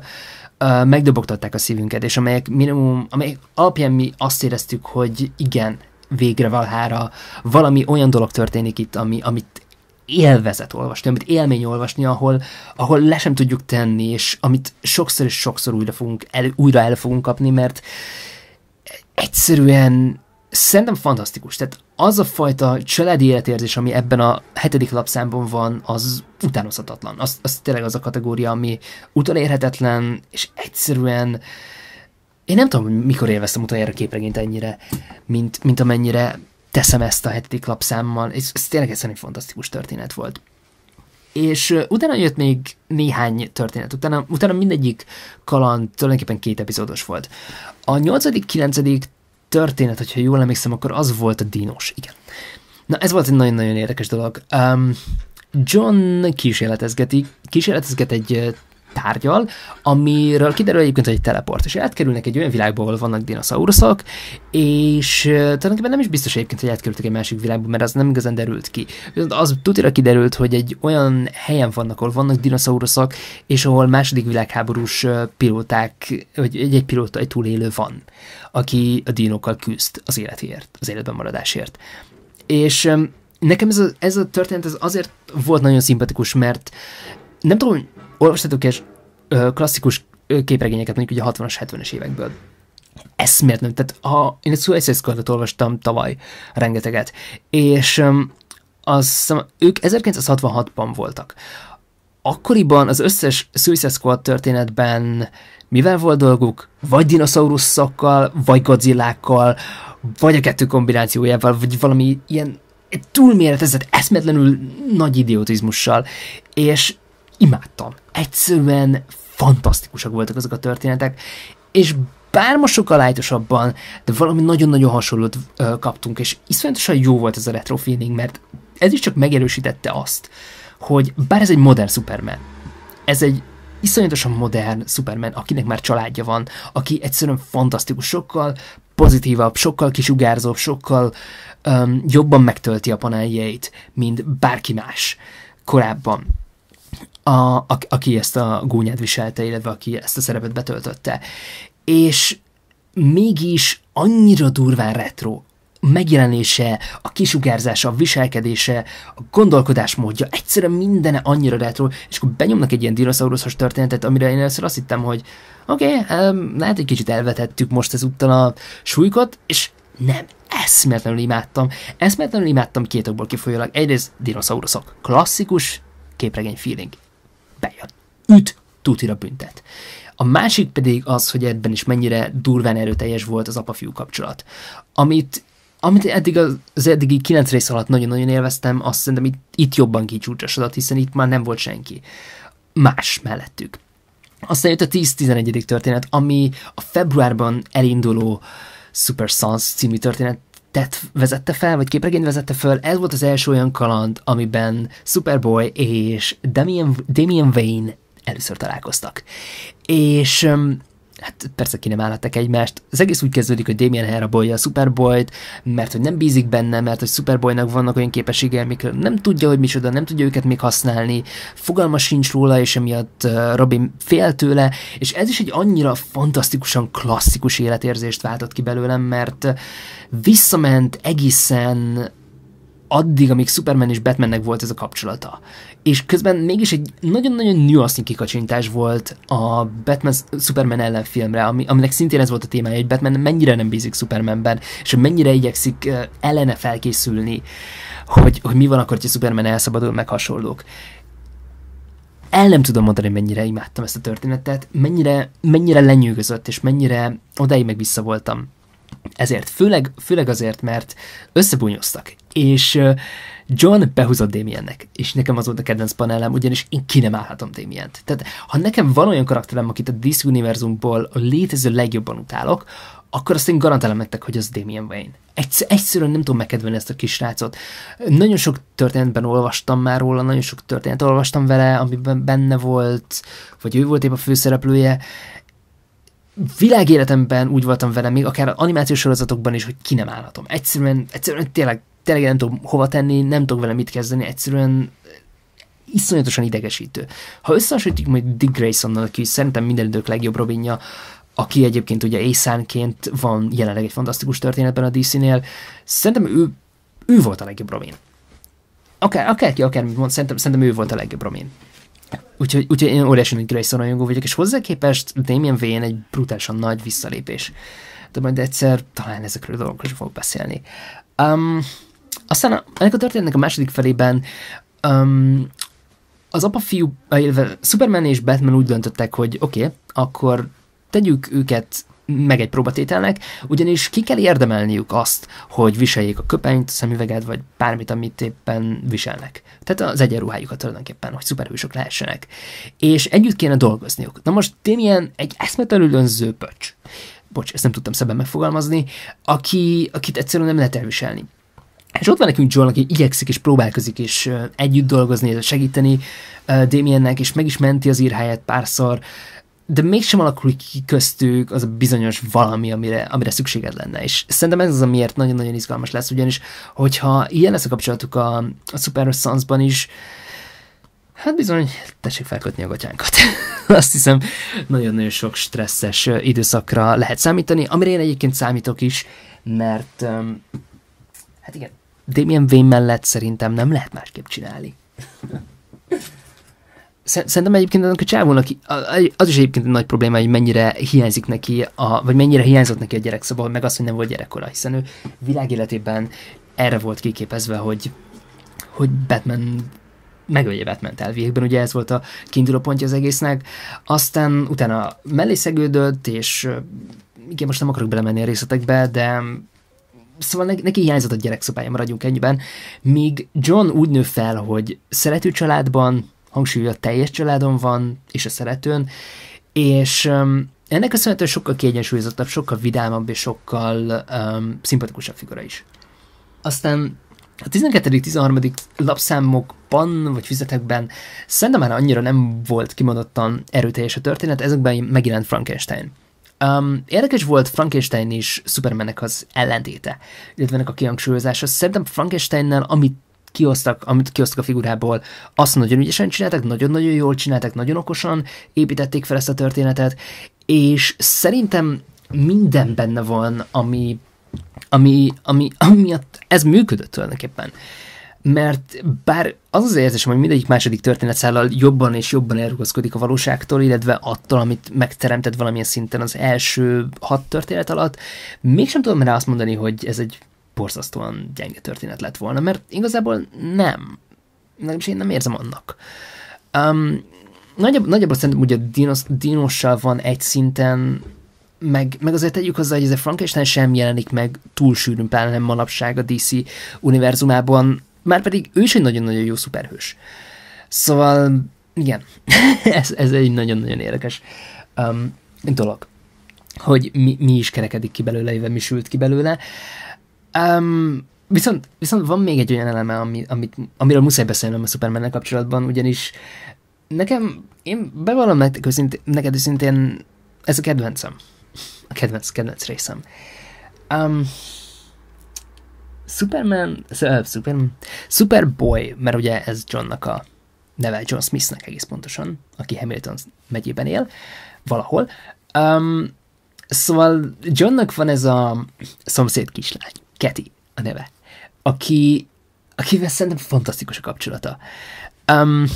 uh, megdobogtatták a szívünket, és amelyek minimum, amelyek alapján mi azt éreztük, hogy igen, végre valhára valami olyan dolog történik itt, ami, amit élvezet olvasni, amit élmény olvasni, ahol, ahol le sem tudjuk tenni, és amit sokszor és sokszor újra, fogunk el, újra el fogunk kapni, mert egyszerűen szerintem fantasztikus. Tehát az a fajta családi életérzés, ami ebben a hetedik lapszámban van, az utánozhatatlan. Az, az tényleg az a kategória, ami utolérhetetlen, és egyszerűen én nem tudom, mikor élveztem utoljára a képregényt ennyire, mint, mint amennyire teszem ezt a hetedik lapszámmal, és ez tényleg egyszerűen egy fantasztikus történet volt. És utána jött még néhány történet, utána, utána mindegyik kaland tulajdonképpen két epizódos volt. A nyolcadik, kilencedik történet, hogyha jól emlékszem, akkor az volt a dinos, igen. Na ez volt egy nagyon-nagyon érdekes dolog. Um, John kísérletezgeti, kísérletezget egy tárgyal, amiről kiderül egyébként, hogy egy teleport, és átkerülnek egy olyan világba, ahol vannak dinoszauruszok, és tulajdonképpen nem is biztos egyébként, hogy átkerültek egy másik világba, mert az nem igazán derült ki. Viszont az tutira kiderült, hogy egy olyan helyen vannak, ahol vannak dinoszauruszok, és ahol második világháborús pilóták, vagy egy-egy pilóta, egy túlélő van, aki a dinokkal küzd az életért, az életben maradásért. És nekem ez a, ez a történet ez azért volt nagyon szimpatikus, mert nem tudom, olvastatok és ö, klasszikus képregényeket mondjuk ugye a 60-as, 70-es évekből. Eszméletlen. Tehát ha, én egy Suicide squad olvastam tavaly rengeteget, és az ők 1966-ban voltak. Akkoriban az összes Suicide Squad történetben mivel volt dolguk? Vagy dinoszauruszokkal, vagy godzillákkal, vagy a kettő kombinációjával, vagy valami ilyen túlméretezett, eszmetlenül nagy idiotizmussal. És imádtam. Egyszerűen fantasztikusak voltak azok a történetek, és bár most sokkal lájtosabban, de valami nagyon-nagyon hasonlót ö, kaptunk, és iszonyatosan jó volt ez a retro feeling, mert ez is csak megerősítette azt, hogy bár ez egy modern Superman, ez egy iszonyatosan modern Superman, akinek már családja van, aki egyszerűen fantasztikus, sokkal pozitívabb, sokkal kisugárzóbb, sokkal ö, jobban megtölti a paneljeit, mint bárki más korábban a, a, aki ezt a gúnyát viselte, illetve aki ezt a szerepet betöltötte. És mégis annyira durván retro, megjelenése, a kisugárzása, a viselkedése, a gondolkodásmódja, egyszerűen mindene annyira retro, és akkor benyomnak egy ilyen dinoszauruszos történetet, amire én először azt hittem, hogy oké, okay, um, lehet, hogy kicsit elvetettük most ezúttal a súlykot, és nem, eszméletlenül imádtam. Eszméletlenül imádtam két okból kifolyólag. Egyrészt dinoszauruszok. Klasszikus képregény feeling bejön. Üt, tutira büntet. A másik pedig az, hogy ebben is mennyire durván erőteljes volt az apa-fiú kapcsolat. Amit, amit eddig az, az eddigi kilenc rész alatt nagyon-nagyon élveztem, azt szerintem itt, itt jobban kicsúcsosodott, hiszen itt már nem volt senki más mellettük. Aztán jött a 10-11. történet, ami a februárban elinduló Super Sons című történet tett, vezette fel, vagy képregényt vezette fel, ez volt az első olyan kaland, amiben Superboy és Damien, Damien Wayne először találkoztak. És hát persze ki nem állhattak egymást. Az egész úgy kezdődik, hogy Damien elrabolja a superboy mert hogy nem bízik benne, mert hogy Superboynak vannak olyan képességei, amikről nem tudja, hogy micsoda, nem tudja őket még használni, fogalma sincs róla, és emiatt Robin fél tőle, és ez is egy annyira fantasztikusan klasszikus életérzést váltott ki belőlem, mert visszament egészen addig, amíg Superman és Batmannek volt ez a kapcsolata. És közben mégis egy nagyon-nagyon nüansznyi kikacsintás volt a Batman Superman ellen filmre, ami, aminek szintén ez volt a témája, hogy Batman mennyire nem bízik Supermanben, és hogy mennyire igyekszik ellene felkészülni, hogy, hogy mi van akkor, hogy Superman elszabadul, meg hasonlók el nem tudom mondani, mennyire imádtam ezt a történetet, mennyire, mennyire lenyűgözött, és mennyire odáig meg vissza voltam ezért, főleg, főleg azért, mert összebúnyoztak, és John behúzott Damiennek, és nekem az volt a kedvenc panelem, ugyanis én ki nem állhatom Damient. Tehát, ha nekem van olyan karakterem, akit a DC univerzumból a létező legjobban utálok, akkor azt én garantálom nektek, hogy az Damien Wayne. Egyszer, egyszerűen nem tudom megkedvelni ezt a kis srácot. Nagyon sok történetben olvastam már róla, nagyon sok történetet olvastam vele, amiben benne volt, vagy ő volt épp a főszereplője, világéletemben úgy voltam vele, még akár animációs sorozatokban is, hogy ki nem állhatom. Egyszerűen, egyszerűen tényleg, tényleg nem tudom hova tenni, nem tudok vele mit kezdeni, egyszerűen iszonyatosan idegesítő. Ha összehasonlítjuk majd Dick Graysonnal, aki szerintem minden idők legjobb Robinja, aki egyébként ugye észánként van jelenleg egy fantasztikus történetben a DC-nél, szerintem ő, ő volt a legjobb Robin. Akár, akárki, akármit mond, szerintem, szerintem ő volt a legjobb Robin. Úgyhogy, úgyhogy én óriási nagy Grayson rajongó vagyok, és hozzá képest Damien vén egy brutálisan nagy visszalépés. De majd egyszer talán ezekről a dolgokról fogok beszélni. Um, aztán a, ennek a történetnek a második felében um, az apa-fiú, eh, illetve Superman és Batman úgy döntöttek, hogy oké, okay, akkor tegyük őket meg egy próbatételnek, ugyanis ki kell érdemelniük azt, hogy viseljék a köpenyt, szemüveget, vagy bármit, amit éppen viselnek. Tehát az egyenruhájukat tulajdonképpen, hogy szuperhősök lehessenek. És együtt kéne dolgozniuk. Na most Damien egy eszmetelül önző pöcs. Bocs, ezt nem tudtam szebben megfogalmazni, aki, akit egyszerűen nem lehet elviselni. És ott van nekünk John, aki igyekszik és próbálkozik, és együtt dolgozni, segíteni Damiennek, és meg is menti az írháját párszor, de mégsem alakul ki köztük az a bizonyos valami, amire, amire szükséged lenne. És szerintem ez az, amiért nagyon-nagyon izgalmas lesz, ugyanis, hogyha ilyen lesz a kapcsolatuk a, a Super Sons-ban is, Hát bizony, tessék felkötni a gatyánkat. Azt hiszem, nagyon-nagyon sok stresszes időszakra lehet számítani, amire én egyébként számítok is, mert hát igen, Damien Wayne mellett szerintem nem lehet másképp csinálni. szerintem egyébként annak a csávónak az is egyébként egy nagy probléma, hogy mennyire hiányzik neki, a, vagy mennyire hiányzott neki a gyerekszoba, szóval meg az, hogy nem volt gyerekkora, hiszen ő világéletében erre volt kiképezve, hogy, hogy Batman megölje Batman elvégben, ugye ez volt a kiinduló pontja az egésznek. Aztán utána mellé szegődött, és igen, most nem akarok belemenni a részletekbe, de szóval neki, neki hiányzott a gyerekszobája, maradjunk ennyiben, míg John úgy nő fel, hogy szerető családban, hangsúly a teljes családon van, és a szeretőn, és um, ennek köszönhetően sokkal kiegyensúlyozottabb, sokkal vidámabb és sokkal um, szimpatikusabb figura is. Aztán a 12.-13. lapszámokban, vagy fizetekben szerintem már annyira nem volt kimondottan erőteljes a történet, ezekben megjelent Frankenstein. Um, érdekes volt Frankenstein is Supermannek az ellentéte, illetve ennek a kihangsúlyozása. Szerintem Frankensteinnel, amit kiosztak, amit kiosztak a figurából, azt nagyon ügyesen csináltak, nagyon-nagyon jól csináltak, nagyon okosan építették fel ezt a történetet, és szerintem minden benne van, ami, ami, ami, ami miatt ez működött tulajdonképpen. Mert bár az az érzésem, hogy mindegyik második történetszállal jobban és jobban elrugaszkodik a valóságtól, illetve attól, amit megteremtett valamilyen szinten az első hat történet alatt, mégsem tudom rá azt mondani, hogy ez egy borzasztóan gyenge történet lett volna, mert igazából nem. Legalábbis én nem érzem annak. Um, nagyjából, nagyjából szerintem ugye dinos, dinossal van egy szinten, meg, meg azért tegyük hozzá, hogy ez a Frankenstein sem jelenik meg túl sűrűn, pláne nem manapság a DC univerzumában, már pedig ő is egy nagyon-nagyon jó szuperhős. Szóval, igen, ez, ez egy nagyon-nagyon érdekes um, dolog, hogy mi, mi is kerekedik ki belőle, mi sült ki belőle. Um, viszont, viszont van még egy olyan eleme, ami, amit, amiről muszáj beszélnem a superman kapcsolatban, ugyanis nekem, én bevallom nektek őszintén, neked őszintén, ez a kedvencem. A kedvenc, kedvenc részem. Um, Superman, uh, eh, Superman, Superboy, mert ugye ez Johnnak a neve, John Smithnek egész pontosan, aki Hamilton megyében él, valahol. Um, szóval Johnnak van ez a szomszéd kislány, Keti a neve, aki, akivel szerintem fantasztikus a kapcsolata. Um,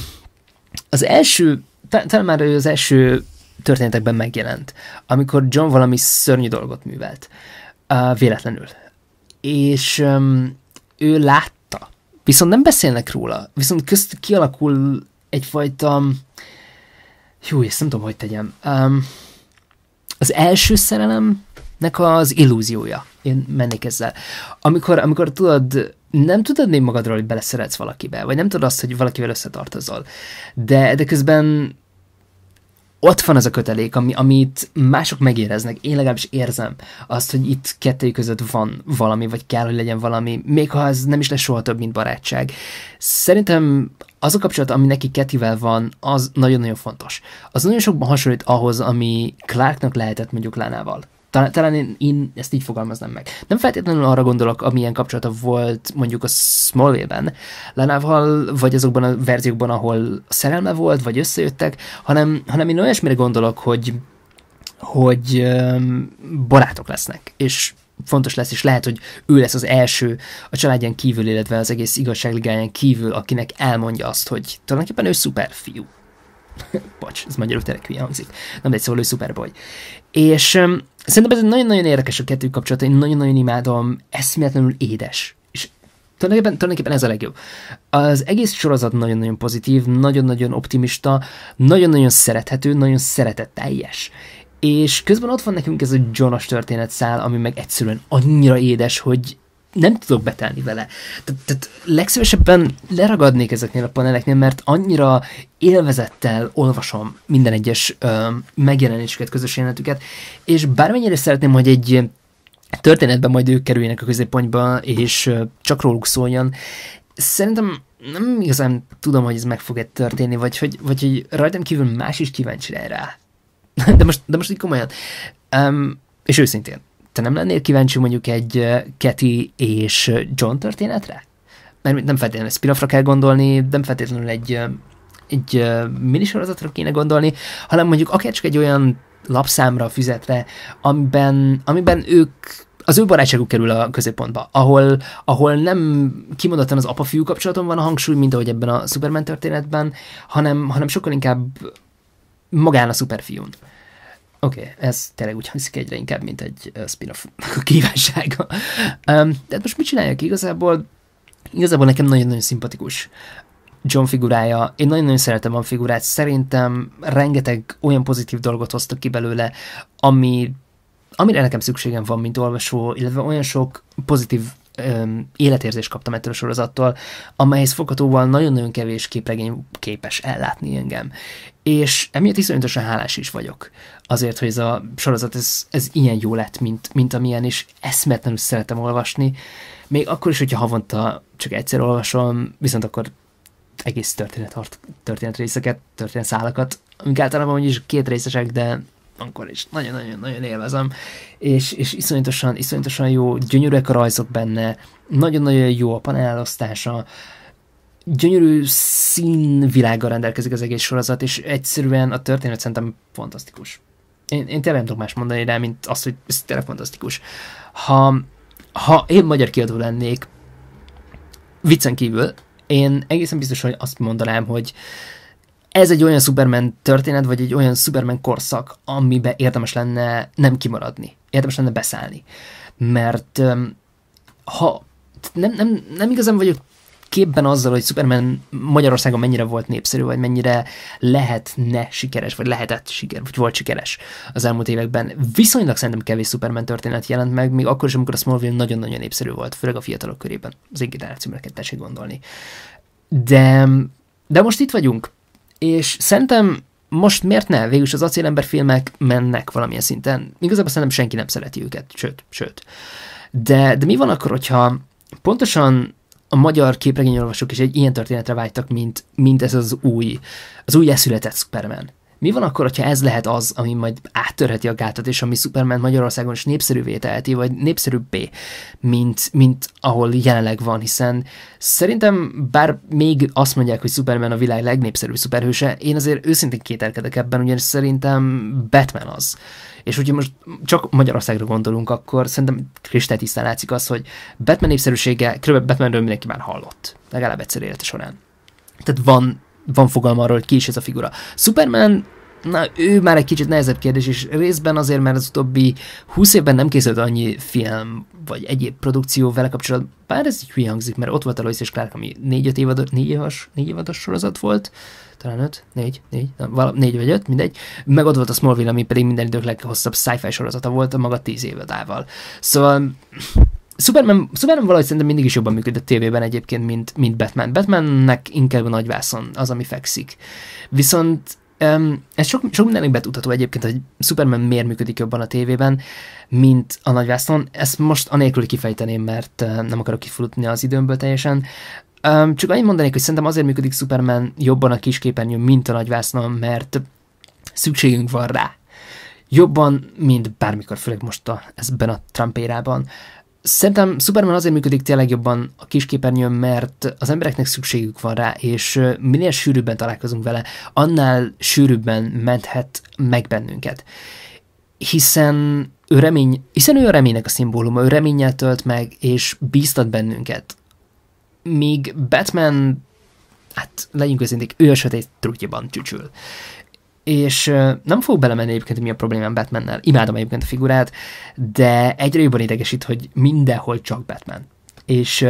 az első, talán már az első történetekben megjelent, amikor John valami szörnyű dolgot művelt, uh, véletlenül. És um, ő látta, viszont nem beszélnek róla, viszont közt kialakul egyfajta, jó, ezt nem tudom, hogy tegyem, um, az első szerelemnek az illúziója én mennék ezzel. Amikor, amikor tudod, nem tudod még magadról, hogy beleszeretsz valakibe, vagy nem tudod azt, hogy valakivel összetartozol, de, de közben ott van az a kötelék, ami, amit mások megéreznek, én legalábbis érzem azt, hogy itt kettőjük között van valami, vagy kell, hogy legyen valami, még ha ez nem is lesz soha több, mint barátság. Szerintem az a kapcsolat, ami neki Ketivel van, az nagyon-nagyon fontos. Az nagyon sokban hasonlít ahhoz, ami Clarknak lehetett mondjuk Lánával talán én, én ezt így fogalmaznám meg. Nem feltétlenül arra gondolok, amilyen kapcsolata volt mondjuk a Smallville-ben Lenával, vagy azokban a verziókban, ahol szerelme volt, vagy összejöttek, hanem, hanem én olyasmire gondolok, hogy hogy um, barátok lesznek, és fontos lesz, és lehet, hogy ő lesz az első a családján kívül, illetve az egész igazságligáján kívül, akinek elmondja azt, hogy tulajdonképpen ő szuper fiú. Bocs, ez magyarul tényleg hülye hangzik. Nem, de szóval ő boy És Szerintem ez nagyon-nagyon érdekes a kettő kapcsolat, én nagyon-nagyon imádom, eszméletlenül édes. És tulajdonképpen, tulajdonképpen ez a legjobb. Az egész sorozat nagyon-nagyon pozitív, nagyon-nagyon optimista, nagyon-nagyon szerethető, nagyon szeretetteljes. És közben ott van nekünk ez a Jonas történetszál, ami meg egyszerűen annyira édes, hogy nem tudok betelni vele. Te, tehát legszívesebben leragadnék ezeknél a paneleknél, mert annyira élvezettel olvasom minden egyes ö, megjelenésüket, közös jelenetüket, és bármennyire szeretném, hogy egy történetben majd ők kerüljenek a középpontba, és ö, csak róluk szóljon, szerintem nem igazán tudom, hogy ez meg fog-e történni, vagy hogy, vagy hogy rajtam kívül más is kíváncsi rá. De most, de most így komolyan. Um, és őszintén, te nem lennél kíváncsi mondjuk egy Keti és John történetre? Mert nem feltétlenül spin kell gondolni, nem feltétlenül egy, egy minisorozatra kéne gondolni, hanem mondjuk akár csak egy olyan lapszámra, füzetre, amiben, amiben ők az ő barátságuk kerül a középpontba, ahol, ahol nem kimondottan az apa-fiú kapcsolaton van a hangsúly, mint ahogy ebben a Superman történetben, hanem, hanem sokkal inkább magán a szuperfiún. Oké, okay, ez tényleg úgy hangzik egyre inkább, mint egy spin off a kívánsága. Um, tehát most mit csinálják igazából? Igazából nekem nagyon-nagyon szimpatikus John figurája. Én nagyon-nagyon szeretem a figurát. Szerintem rengeteg olyan pozitív dolgot hoztak ki belőle, ami, amire nekem szükségem van, mint olvasó, illetve olyan sok pozitív um, életérzést kaptam ettől a sorozattól, amelyhez foghatóval nagyon-nagyon kevés képregény képes ellátni engem és emiatt iszonyatosan hálás is vagyok azért, hogy ez a sorozat, ez, ez ilyen jó lett, mint, mint amilyen, és eszmetlenül szeretem olvasni, még akkor is, hogyha havonta csak egyszer olvasom, viszont akkor egész történet, történet részeket, történet szálakat, amik általában is két részesek, de akkor is nagyon-nagyon-nagyon élvezem, és, és iszonyatosan, iszonyatosan jó, gyönyörűek a rajzok benne, nagyon-nagyon jó a panelosztása, gyönyörű színvilággal rendelkezik az egész sorozat, és egyszerűen a történet szerintem fantasztikus. Én, én tényleg nem tudok más mondani rá, mint azt, hogy ez tényleg fantasztikus. Ha, ha én magyar kiadó lennék, viccen kívül, én egészen biztos, hogy azt mondanám, hogy ez egy olyan Superman történet, vagy egy olyan Superman korszak, amiben érdemes lenne nem kimaradni, érdemes lenne beszállni. Mert ha nem, nem, nem igazán vagyok képben azzal, hogy Superman Magyarországon mennyire volt népszerű, vagy mennyire lehetne sikeres, vagy lehetett sikeres, vagy volt sikeres az elmúlt években. Viszonylag szerintem kevés Superman történet jelent meg, még akkor is, amikor a Smallville nagyon-nagyon népszerű volt, főleg a fiatalok körében. Az én generációmra kell tessék gondolni. De, de most itt vagyunk, és szerintem most miért ne? Végülis az acélember filmek mennek valamilyen szinten. Igazából szerintem senki nem szereti őket, sőt, sőt. De, de mi van akkor, hogyha pontosan a magyar képregényolvasók is egy ilyen történetre vágytak, mint, mint ez az új, az új eszületett Superman. Mi van akkor, ha ez lehet az, ami majd áttörheti a gátat, és ami Superman Magyarországon is népszerűvé teheti, vagy népszerűbbé, mint, mint ahol jelenleg van, hiszen szerintem bár még azt mondják, hogy Superman a világ legnépszerűbb szuperhőse, én azért őszintén kételkedek ebben, ugyanis szerintem Batman az, és ugye most csak Magyarországra gondolunk, akkor szerintem tisztán látszik az, hogy Batman népszerűsége, kb. Batmanről mindenki már hallott, legalább egyszer élete során. Tehát van, van fogalma arról, hogy ki is ez a figura. Superman Na, ő már egy kicsit nehezebb kérdés, és részben azért, mert az utóbbi 20 évben nem készült annyi film, vagy egyéb produkció vele kapcsolatban, bár ez így hülye hangzik, mert ott volt a Lois és Clark, ami 4-5 évados, 4 éves, 4 évados sorozat volt, talán 5, 4, 4, nem, vala, 4 vagy 5, mindegy, meg ott volt a Smallville, ami pedig minden idők leghosszabb sci-fi sorozata volt a maga 10 évadával. Szóval Superman, Superman valahogy szerintem mindig is jobban működött a tévében egyébként, mint, mint Batman. Batmannek inkább a nagyvászon az, ami fekszik. Viszont Um, ez sok, sok mindenek betudható egyébként, hogy Superman miért működik jobban a tévében, mint a nagyvászon. Ezt most anélkül kifejteném, mert nem akarok kifutni az időmből teljesen. Um, csak annyit mondanék, hogy szerintem azért működik Superman jobban a kisképernyő, mint a nagyvászon, mert szükségünk van rá. Jobban, mint bármikor, főleg most a, ezben a Trump érában. Uh, Szerintem Superman azért működik tényleg jobban a kisképernyőn, mert az embereknek szükségük van rá, és minél sűrűbben találkozunk vele, annál sűrűbben menthet meg bennünket. Hiszen ő remény, hiszen ő a reménynek a szimbóluma, ő reménnyel tölt meg, és bíztat bennünket. Míg Batman, hát legyünk őszinték, ő a sötét trutyiban csücsül és nem fogok belemenni egyébként, mi a problémám Batmannel. Imádom egyébként a figurát, de egyre jobban idegesít, hogy mindenhol csak Batman. És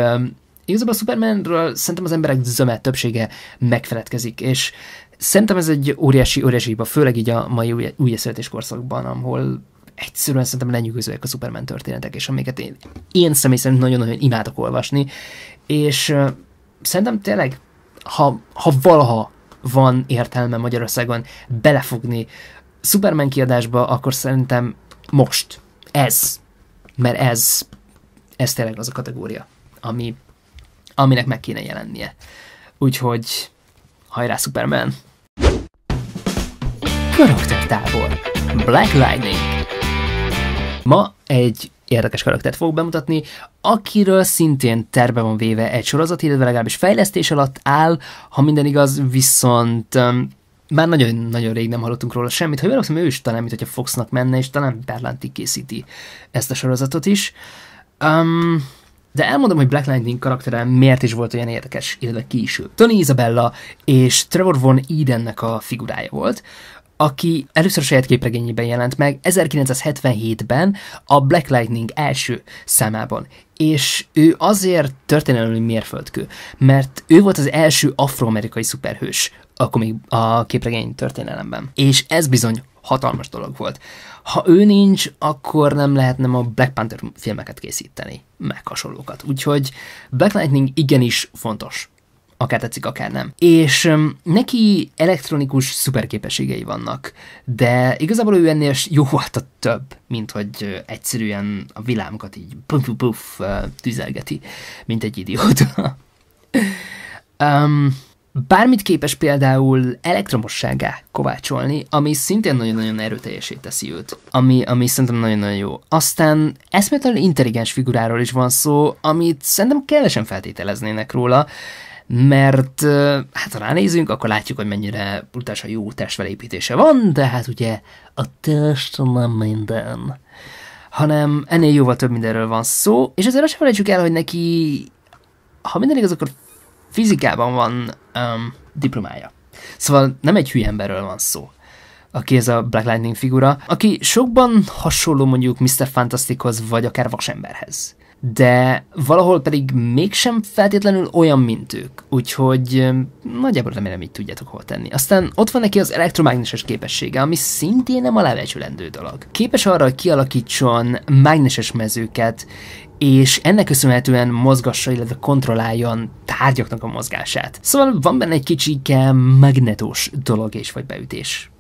igazából a Supermanről szerintem az emberek zöme többsége megfeledkezik, és szerintem ez egy óriási, óriási hiba, főleg így a mai új, új korszakban, ahol egyszerűen szerintem lenyűgözőek a Superman történetek, és amiket én, én személy szerint nagyon-nagyon imádok olvasni, és szerintem tényleg, ha, ha valaha van értelme Magyarországon belefogni Superman kiadásba, akkor szerintem most ez, mert ez, ez tényleg az a kategória, ami, aminek meg kéne jelennie. Úgyhogy hajrá Superman! Karaktertábor Black Lightning Ma egy érdekes karaktert fog bemutatni, akiről szintén terve van véve egy sorozat, illetve legalábbis fejlesztés alatt áll, ha minden igaz, viszont um, már nagyon-nagyon rég nem hallottunk róla semmit. Ha jól ő is talán, mint hogyha Foxnak menne, és talán Berlanti készíti ezt a sorozatot is. Um, de elmondom, hogy Black Lightning karaktere miért is volt olyan érdekes, illetve ki is ő. Tony Isabella és Trevor von Edennek a figurája volt, aki először a saját képregényében jelent meg 1977-ben a Black Lightning első számában. És ő azért történelmi mérföldkő, mert ő volt az első afroamerikai szuperhős a, komik, a képregény történelemben. És ez bizony hatalmas dolog volt. Ha ő nincs, akkor nem lehetne a Black Panther filmeket készíteni, meg hasonlókat. Úgyhogy Black Lightning igenis fontos akár tetszik, akár nem. És um, neki elektronikus szuperképességei vannak, de igazából ő ennél a több, mint hogy uh, egyszerűen a világokat így puf puf puf uh, tüzelgeti, mint egy idióta. um, bármit képes például elektromosságá kovácsolni, ami szintén nagyon-nagyon erőteljesé teszi őt, ami, ami szerintem nagyon-nagyon jó. Aztán eszméletlenül intelligens figuráról is van szó, amit szerintem kevesen feltételeznének róla, mert hát ha ránézünk, akkor látjuk, hogy mennyire utása jó testfelépítése van, de hát ugye a test nem minden hanem ennél jóval több mindenről van szó, és azért azt sem felejtsük el, hogy neki, ha minden igaz, akkor fizikában van um, diplomája. Szóval nem egy hülye emberről van szó, aki ez a Black Lightning figura, aki sokban hasonló mondjuk Mr. Fantastichoz, vagy akár Vasemberhez de valahol pedig mégsem feltétlenül olyan, mint ők. Úgyhogy nagyjából remélem így tudjátok hol tenni. Aztán ott van neki az elektromágneses képessége, ami szintén nem a levecsülendő dolog. Képes arra, hogy kialakítson mágneses mezőket, és ennek köszönhetően mozgassa, illetve kontrolláljon tárgyaknak a mozgását. Szóval van benne egy kicsike magnetós dolog és vagy beütés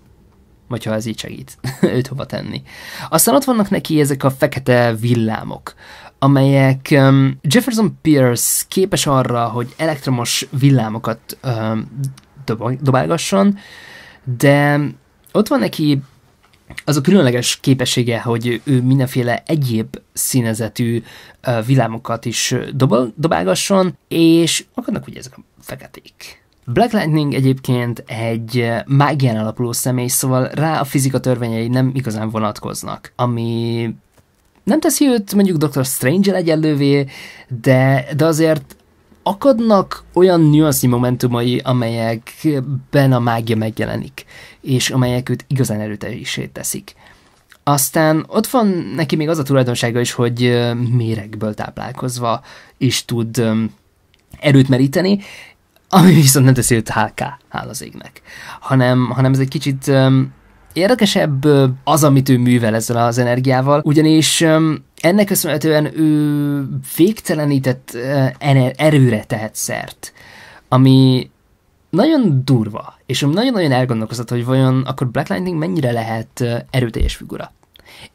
vagy ha ez így segít őt hova tenni. Aztán ott vannak neki ezek a fekete villámok, amelyek um, Jefferson Pierce képes arra, hogy elektromos villámokat um, dob- dobálgasson, de ott van neki az a különleges képessége, hogy ő mindenféle egyéb színezetű uh, villámokat is uh, dob- dobálgasson, és akadnak ugye ezek a feketék. Black Lightning egyébként egy uh, mágián alapuló személy, szóval rá a fizika törvényei nem igazán vonatkoznak, ami nem teszi őt mondjuk Dr. Strange-el egyenlővé, de, de azért akadnak olyan nüansznyi momentumai, amelyekben a mágia megjelenik, és amelyek őt igazán erőteljesé teszik. Aztán ott van neki még az a tulajdonsága is, hogy méregből táplálkozva is tud erőt meríteni, ami viszont nem teszi őt HK, hál az égnek. Hanem, hanem ez egy kicsit Érdekesebb az, amit ő művel ezzel az energiával, ugyanis ennek köszönhetően ő végtelenített erőre tehet szert, ami nagyon durva, és nagyon-nagyon elgondolkozott, hogy vajon akkor Black Lightning mennyire lehet erőteljes figura.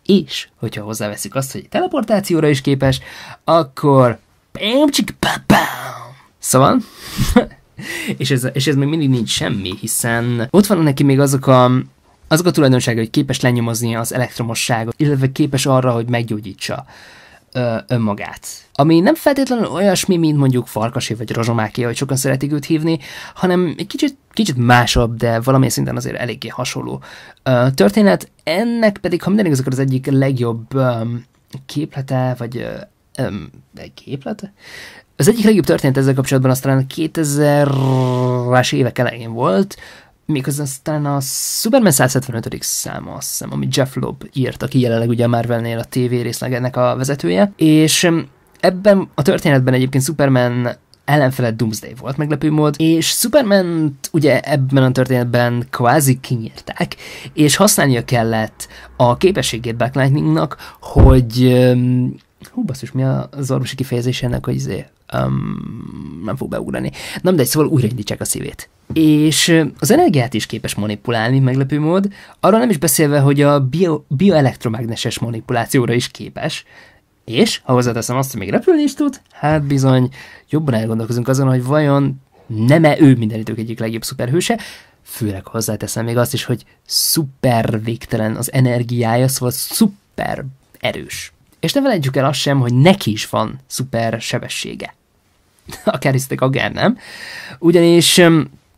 És, hogyha hozzáveszik azt, hogy teleportációra is képes, akkor bam, csik, bam, bam. Szóval, és, ez, és ez még mindig nincs semmi, hiszen ott van neki még azok a azok a tulajdonsága, hogy képes lenyomozni az elektromosságot, illetve képes arra, hogy meggyógyítsa ö, önmagát. Ami nem feltétlenül olyasmi, mint mondjuk Farkasé vagy Rozsomáké, hogy sokan szeretik őt hívni, hanem egy kicsit, kicsit másabb, de valami szinten azért eléggé hasonló ö, történet. Ennek pedig, ha minden igaz, az egyik legjobb ö, képlete, vagy ö, ö, képlete? Az egyik legjobb történet ezzel kapcsolatban aztán 2000-es évek elején volt, az aztán a Superman 175. száma, azt hiszem, amit Jeff Lobb írt, aki jelenleg ugye a Marvelnél a TV részlegnek a vezetője, és ebben a történetben egyébként Superman ellenfele Doomsday volt meglepő mód, és superman ugye ebben a történetben kvázi kinyírták, és használnia kellett a képességét Black hogy hú, basszus, mi az orvosi kifejezés ennek, hogy izé, um, nem fog beugrani. Nem, de egy szóval újraindítsák a szívét és az energiát is képes manipulálni, meglepő mód, arra nem is beszélve, hogy a bio, bioelektromágneses manipulációra is képes, és ha hozzáteszem azt, hogy még repülni is tud, hát bizony jobban elgondolkozunk azon, hogy vajon nem-e ő minden idők egyik legjobb szuperhőse, főleg hozzáteszem még azt is, hogy szuper végtelen az energiája, szóval szuper erős. És ne felejtjük el azt sem, hogy neki is van szuper sebessége. Akár hisztek, akár nem. Ugyanis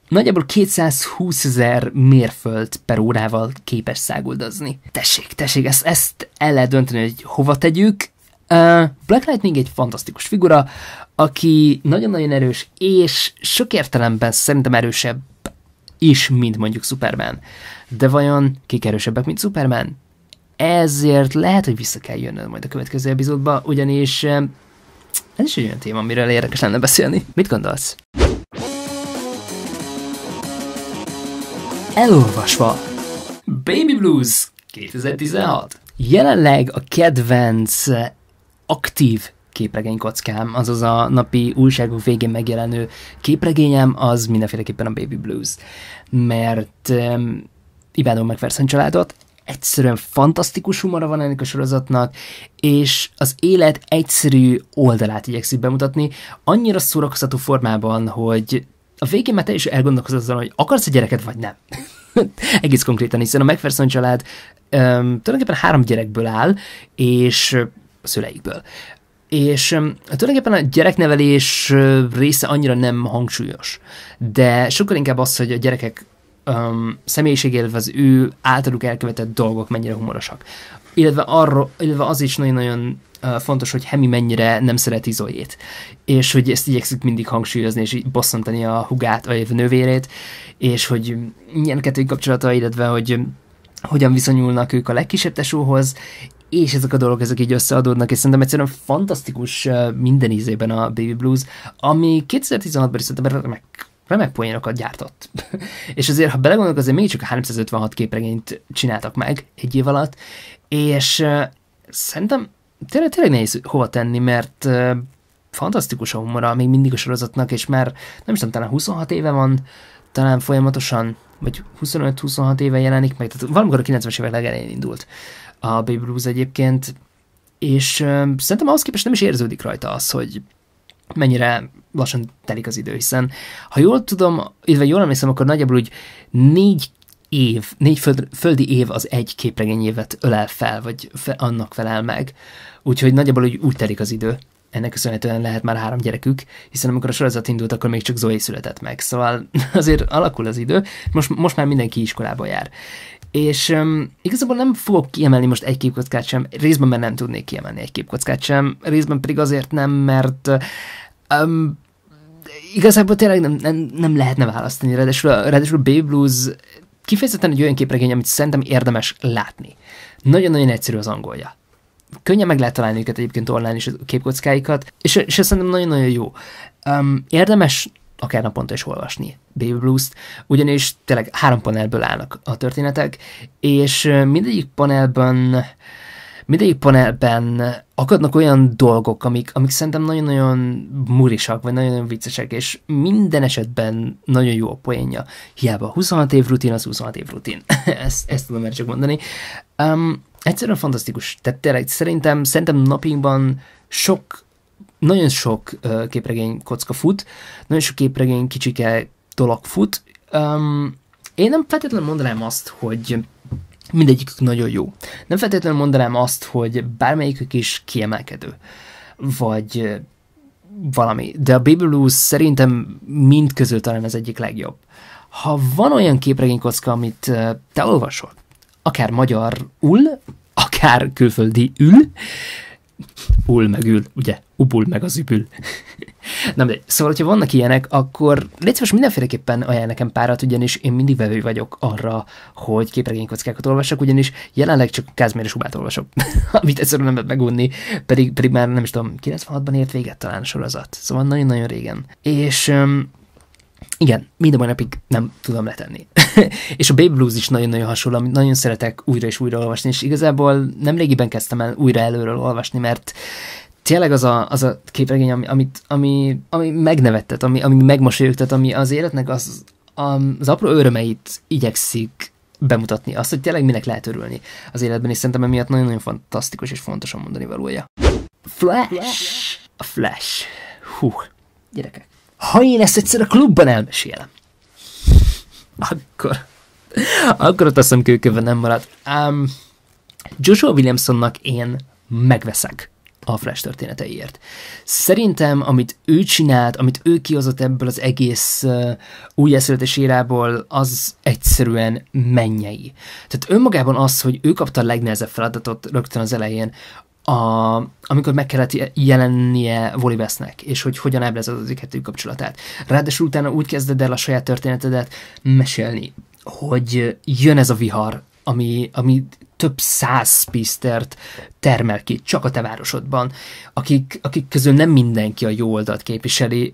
Nagyjából 220 ezer mérföld per órával képes száguldozni. Tessék, tessék, ezt, ezt el lehet dönteni, hogy hova tegyük. Uh, Black Lightning egy fantasztikus figura, aki nagyon-nagyon erős, és sok értelemben szerintem erősebb is, mint mondjuk Superman. De vajon kik erősebbek, mint Superman? Ezért lehet, hogy vissza kell jönnöd majd a következő epizódba, ugyanis ez is egy olyan téma, amiről érdekes lenne beszélni. Mit gondolsz? elolvasva. Baby Blues 2016. Jelenleg a kedvenc eh, aktív képregény kockám, azaz a napi újságok végén megjelenő képregényem, az mindenféleképpen a Baby Blues. Mert um, imádom McPherson családot, egyszerűen fantasztikus humora van ennek a sorozatnak, és az élet egyszerű oldalát igyekszik bemutatni, annyira szórakoztató formában, hogy a végén már te is elgondolkozol azon, hogy akarsz egy gyereket, vagy nem. Egész konkrétan, hiszen a McPherson család um, tulajdonképpen három gyerekből áll, és a szüleikből. És um, tulajdonképpen a gyereknevelés része annyira nem hangsúlyos, de sokkal inkább az, hogy a gyerekek um, személyiségével az ő általuk elkövetett dolgok mennyire humorosak. Illetve, arra, illetve az is nagyon-nagyon fontos, hogy Hemi mennyire nem szereti Zoét, és hogy ezt igyekszik mindig hangsúlyozni, és bosszantani a hugát, vagy a nővérét, és hogy milyen kettő kapcsolata, illetve hogy hogyan viszonyulnak ők a legkisebb tesóhoz, és ezek a dolgok, ezek így összeadódnak, és szerintem egyszerűen fantasztikus minden ízében a Baby Blues, ami 2016-ban is szerintem remek, remek poénokat gyártott. és azért, ha belegondolok, azért mégiscsak 356 képregényt csináltak meg egy év alatt, és szerintem tényleg, tényleg nehéz hova tenni, mert uh, fantasztikus a humora még mindig a sorozatnak, és már nem is tudom, talán 26 éve van, talán folyamatosan, vagy 25-26 éve jelenik meg, tehát valamikor a 90-es évek legelején indult a Baby Blues egyébként, és uh, szerintem ahhoz képest nem is érződik rajta az, hogy mennyire lassan telik az idő, hiszen ha jól tudom, illetve jól emlékszem, akkor nagyjából úgy négy év, négy föld, földi év az egy képregényévet ölel fel, vagy fe, annak felel meg. Úgyhogy nagyjából úgy, úgy telik az idő. Ennek köszönhetően lehet már három gyerekük, hiszen amikor a sorozat indult, akkor még csak Zoe született meg. Szóval azért alakul az idő, most, most már mindenki iskolába jár. És um, igazából nem fogok kiemelni most egy képkockát sem, részben mert nem tudnék kiemelni egy képkockát sem, részben pedig azért nem, mert um, igazából tényleg nem, nem, nem lehetne választani, ráadásul, a Baby Blues kifejezetten egy olyan képregény, amit szerintem érdemes látni. Nagyon-nagyon egyszerű az angolja. Könnyen meg lehet találni őket egyébként online is a képkockáikat, és, és ez szerintem nagyon-nagyon jó. Um, érdemes akár naponta is olvasni Baby Blues-t, ugyanis tényleg három panelből állnak a történetek, és mindegyik panelben mindegyik panelben akadnak olyan dolgok, amik, amik szerintem nagyon-nagyon murisak, vagy nagyon-nagyon viccesek, és minden esetben nagyon jó a poénja. Hiába 26 év rutin, az 26 év rutin. ezt, ezt tudom már csak mondani. Um, egyszerűen fantasztikus. Tehát tényleg szerintem, szerintem napinkban sok nagyon sok uh, képregény kocka fut, nagyon sok képregény kicsike dolog fut. Um, én nem feltétlenül mondanám azt, hogy mindegyikük nagyon jó. Nem feltétlenül mondanám azt, hogy bármelyikük is kiemelkedő, vagy valami, de a Baby Blues szerintem mind közül talán az egyik legjobb. Ha van olyan képregénykocka, amit te olvasol, akár magyar ul, akár külföldi ül, ul meg ül, ugye, ubul meg az übül, Na mindegy. Szóval, hogyha vannak ilyenek, akkor légy szíves, mindenféleképpen ajánl nekem párat, ugyanis én mindig vevő vagyok arra, hogy képregénykockákat olvassak, ugyanis jelenleg csak Kázmér és olvasok, amit egyszerűen nem lehet megunni, pedig, pedig már nem is tudom, 96-ban ért véget talán a sorozat. Szóval nagyon-nagyon régen. És um, igen, mind a mai napig nem tudom letenni. és a Babe Blues is nagyon-nagyon hasonló, amit nagyon szeretek újra és újra olvasni, és igazából nem régiben kezdtem el újra előről olvasni, mert tényleg az a, az a képregény, ami, amit, ami, ami megnevettet, ami, ami megmosolyogtat, ami az életnek az, az apró örömeit igyekszik bemutatni, azt, hogy tényleg minek lehet örülni az életben, és szerintem emiatt nagyon-nagyon fantasztikus és fontos a mondani valója. Flash! A Flash. Hú, gyerekek. Ha én ezt egyszer a klubban elmesélem, akkor, akkor ott azt hiszem nem marad. Um, Joshua Williamsonnak én megveszek a Flash történeteiért. Szerintem, amit ő csinált, amit ő kihozott ebből az egész uh, újjászületés érából, az egyszerűen mennyei. Tehát önmagában az, hogy ő kapta a legnehezebb feladatot rögtön az elején, a, amikor meg kellett jelennie Volibesznek, és hogy hogyan az kettő hát kapcsolatát. Ráadásul utána úgy kezded el a saját történetedet mesélni, hogy jön ez a vihar, ami, ami több száz pisztert termel ki, csak a te városodban, akik, akik közül nem mindenki a jó oldalt képviseli.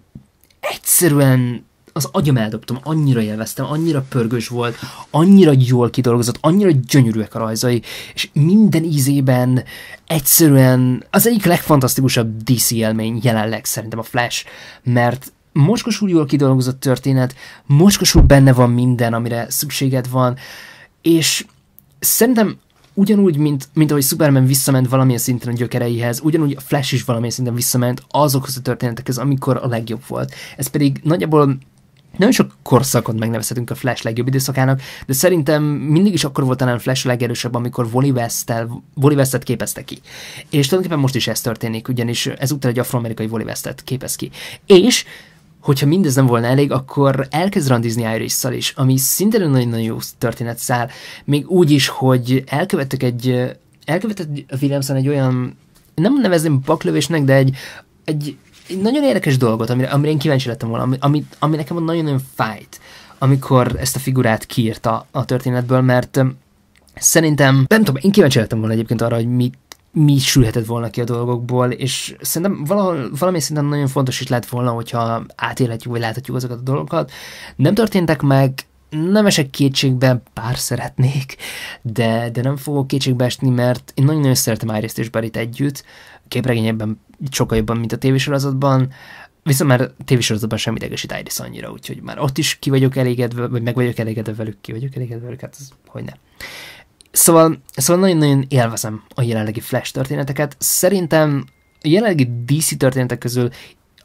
Egyszerűen az agyam eldobtam, annyira élveztem, annyira pörgős volt, annyira jól kidolgozott, annyira gyönyörűek a rajzai, és minden ízében egyszerűen az egyik legfantasztikusabb DC élmény jelenleg szerintem a Flash, mert moskosul jól kidolgozott történet, moskosul benne van minden, amire szükséged van, és szerintem ugyanúgy, mint, mint ahogy Superman visszament valamilyen szinten a gyökereihez, ugyanúgy a Flash is valamilyen szinten visszament azokhoz a történetekhez, amikor a legjobb volt. Ez pedig nagyjából nagyon sok korszakot megnevezhetünk a Flash legjobb időszakának, de szerintem mindig is akkor volt talán Flash legerősebb, amikor Wally Westet képezte ki. És tulajdonképpen most is ez történik, ugyanis ezúttal egy afroamerikai Wally Westet képez ki. És hogyha mindez nem volna elég, akkor elkezd randizni iris is, ami szintén nagyon-nagyon jó száll, még úgy is, hogy elkövettek egy, elkövetett Williamson egy olyan, nem nevezném baklövésnek, de egy, egy, egy nagyon érdekes dolgot, amire, amire én kíváncsi lettem volna, ami, ami, ami nekem nagyon-nagyon fájt, amikor ezt a figurát kiírta a történetből, mert Szerintem, nem tudom, én kíváncsi lettem volna egyébként arra, hogy mit mi sülhetett volna ki a dolgokból, és szerintem valahol, valami szinten nagyon fontos is lett volna, hogyha átélhetjük, vagy láthatjuk azokat a dolgokat. Nem történtek meg, nem esek kétségben, pár szeretnék, de, de nem fogok kétségbe esni, mert én nagyon-nagyon szeretem Iris-t és Barit együtt, képregényekben sokkal jobban, mint a tévésorozatban, viszont már tévésorozatban sem idegesít Iris annyira, úgyhogy már ott is ki vagyok elégedve, vagy meg vagyok elégedve velük, ki vagyok elégedve velük, hát az, hogy ne. Szóval, szóval nagyon-nagyon élvezem a jelenlegi Flash történeteket. Szerintem a jelenlegi DC történetek közül,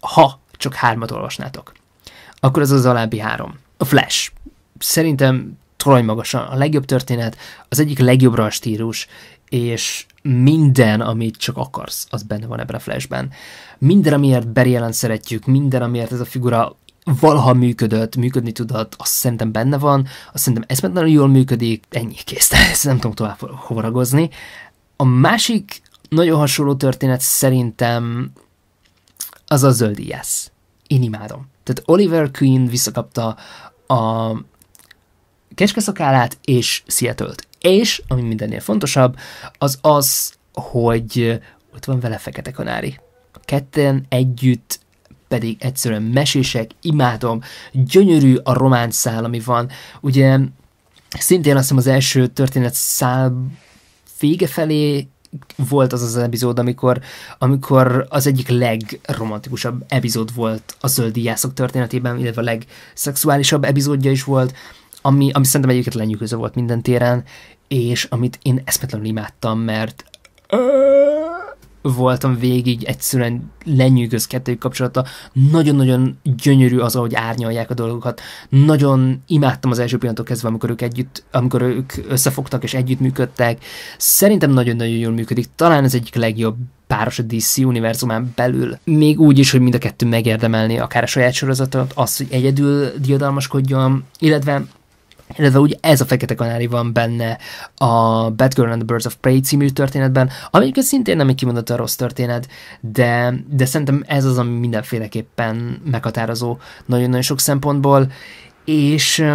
ha csak hármat olvasnátok, akkor ez az alábbi három. A Flash. Szerintem torony magasan a legjobb történet, az egyik legjobb stílus, és minden, amit csak akarsz, az benne van ebben a flashben. Minden, amiért Barry Allen szeretjük, minden, amiért ez a figura valaha működött, működni tudott, azt szerintem benne van, azt szerintem nagyon jól működik, ennyi kész, ezt nem tudom tovább horagozni. A másik nagyon hasonló történet szerintem az a zöld yes. Én imádom. Tehát Oliver Queen visszakapta a keskeszakálát és seattle És, ami mindennél fontosabb, az az, hogy ott van vele Fekete Kanári. Ketten együtt pedig egyszerűen mesések, imádom, gyönyörű a román szál, ami van. Ugye szintén azt hiszem az első történet szál vége felé volt az az epizód, amikor, amikor az egyik legromantikusabb epizód volt a zöldi jászok történetében, illetve a legszexuálisabb epizódja is volt, ami, ami szerintem egyébként lenyűgöző volt minden téren, és amit én eszmetlenül imádtam, mert voltam végig, egyszerűen lenyűgöz kettőjük kapcsolata. Nagyon-nagyon gyönyörű az, ahogy árnyalják a dolgokat. Nagyon imádtam az első pillanatok kezdve, amikor ők együtt, amikor ők összefogtak és együttműködtek. Szerintem nagyon-nagyon jól működik. Talán ez egyik legjobb páros a DC univerzumán belül. Még úgy is, hogy mind a kettő megérdemelni akár a saját sorozatot, azt, hogy egyedül diadalmaskodjon, illetve illetve úgy ez a Fekete Kanári van benne a Batgirl and the Birds of Prey című történetben, amelyiket szintén nem egy kimondottan rossz történet, de, de szerintem ez az, ami mindenféleképpen meghatározó nagyon-nagyon sok szempontból, és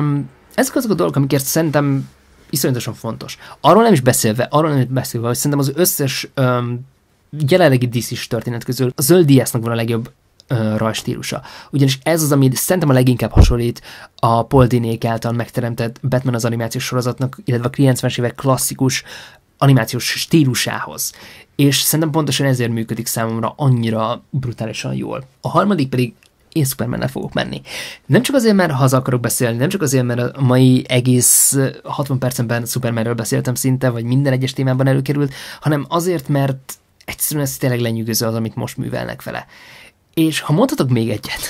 ezek azok a dolgok, amikért szerintem iszonyatosan fontos. Arról nem is beszélve, arról nem is beszélve, hogy szerintem az összes um, jelenlegi DC-s történet közül a Zöld van a legjobb rajstílusa. Ugyanis ez az, ami szerintem a leginkább hasonlít a Paul Dinék által megteremtett Batman az animációs sorozatnak, illetve a 90-es évek klasszikus animációs stílusához. És szerintem pontosan ezért működik számomra annyira brutálisan jól. A harmadik pedig én superman fogok menni. Nem csak azért, mert haza akarok beszélni, nem csak azért, mert a mai egész 60 percenben Supermanről beszéltem szinte, vagy minden egyes témában előkerült, hanem azért, mert egyszerűen ez tényleg lenyűgöző az, amit most művelnek vele. És ha mondhatok még egyet,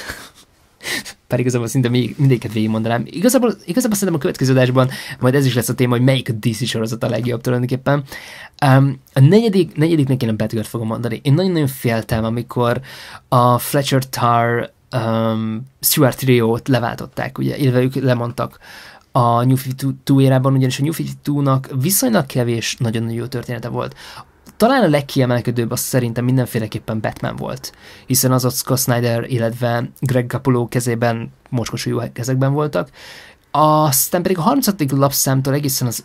pár igazából szinte még, mindegyiket végigmondanám. Igazából, igazából szerintem a következő adásban majd ez is lesz a téma, hogy melyik a DC sorozat a legjobb tulajdonképpen. Um, a negyedik, negyediknek én a Batgirl fogom mondani. Én nagyon-nagyon féltem, amikor a Fletcher Tar um, Stuart Trio-t leváltották, ugye, illetve ők lemondtak a New 52 érában, ugyanis a New 52-nak viszonylag kevés nagyon-nagyon jó története volt. Talán a legkiemelkedőbb az szerintem mindenféleképpen Batman volt, hiszen az ott Scott Snyder, illetve Greg Capullo kezében mocskos kezekben voltak, aztán pedig a 36. lapszámtól egészen az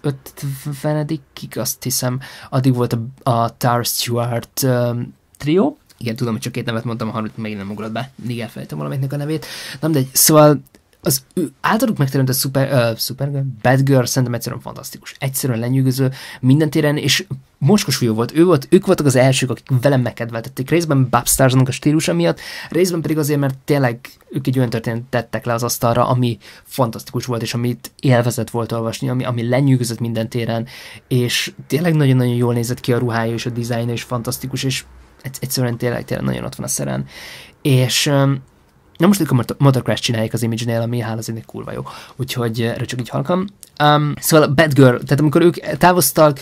50 azt hiszem, addig volt a, a Tar Stewart um, trió. Igen, tudom, hogy csak két nevet mondtam, a harmadik megint nem ugrott be. Igen, felejtem valamelyiknek a nevét. Nem de szóval az ő általuk megteremtett szuper, uh, bad girl szerintem egyszerűen fantasztikus. Egyszerűen lenyűgöző minden téren, és moskos jó volt. Ő volt, ők voltak az elsők, akik velem megkedveltették. Részben Babstarsnak a stílusa miatt, részben pedig azért, mert tényleg ők egy olyan történet tettek le az asztalra, ami fantasztikus volt, és amit élvezett volt olvasni, ami, ami lenyűgözött minden téren, és tényleg nagyon-nagyon jól nézett ki a ruhája, és a dizájnja is fantasztikus, és egyszerűen tényleg, tényleg nagyon ott van a szeren. És um, Na most hogy a Motocrash csinálják az Image-nél, ami hál' az ennek kurva jó. Úgyhogy eh, erről csak így halkam. Um, szóval a Girl, tehát amikor ők távoztak,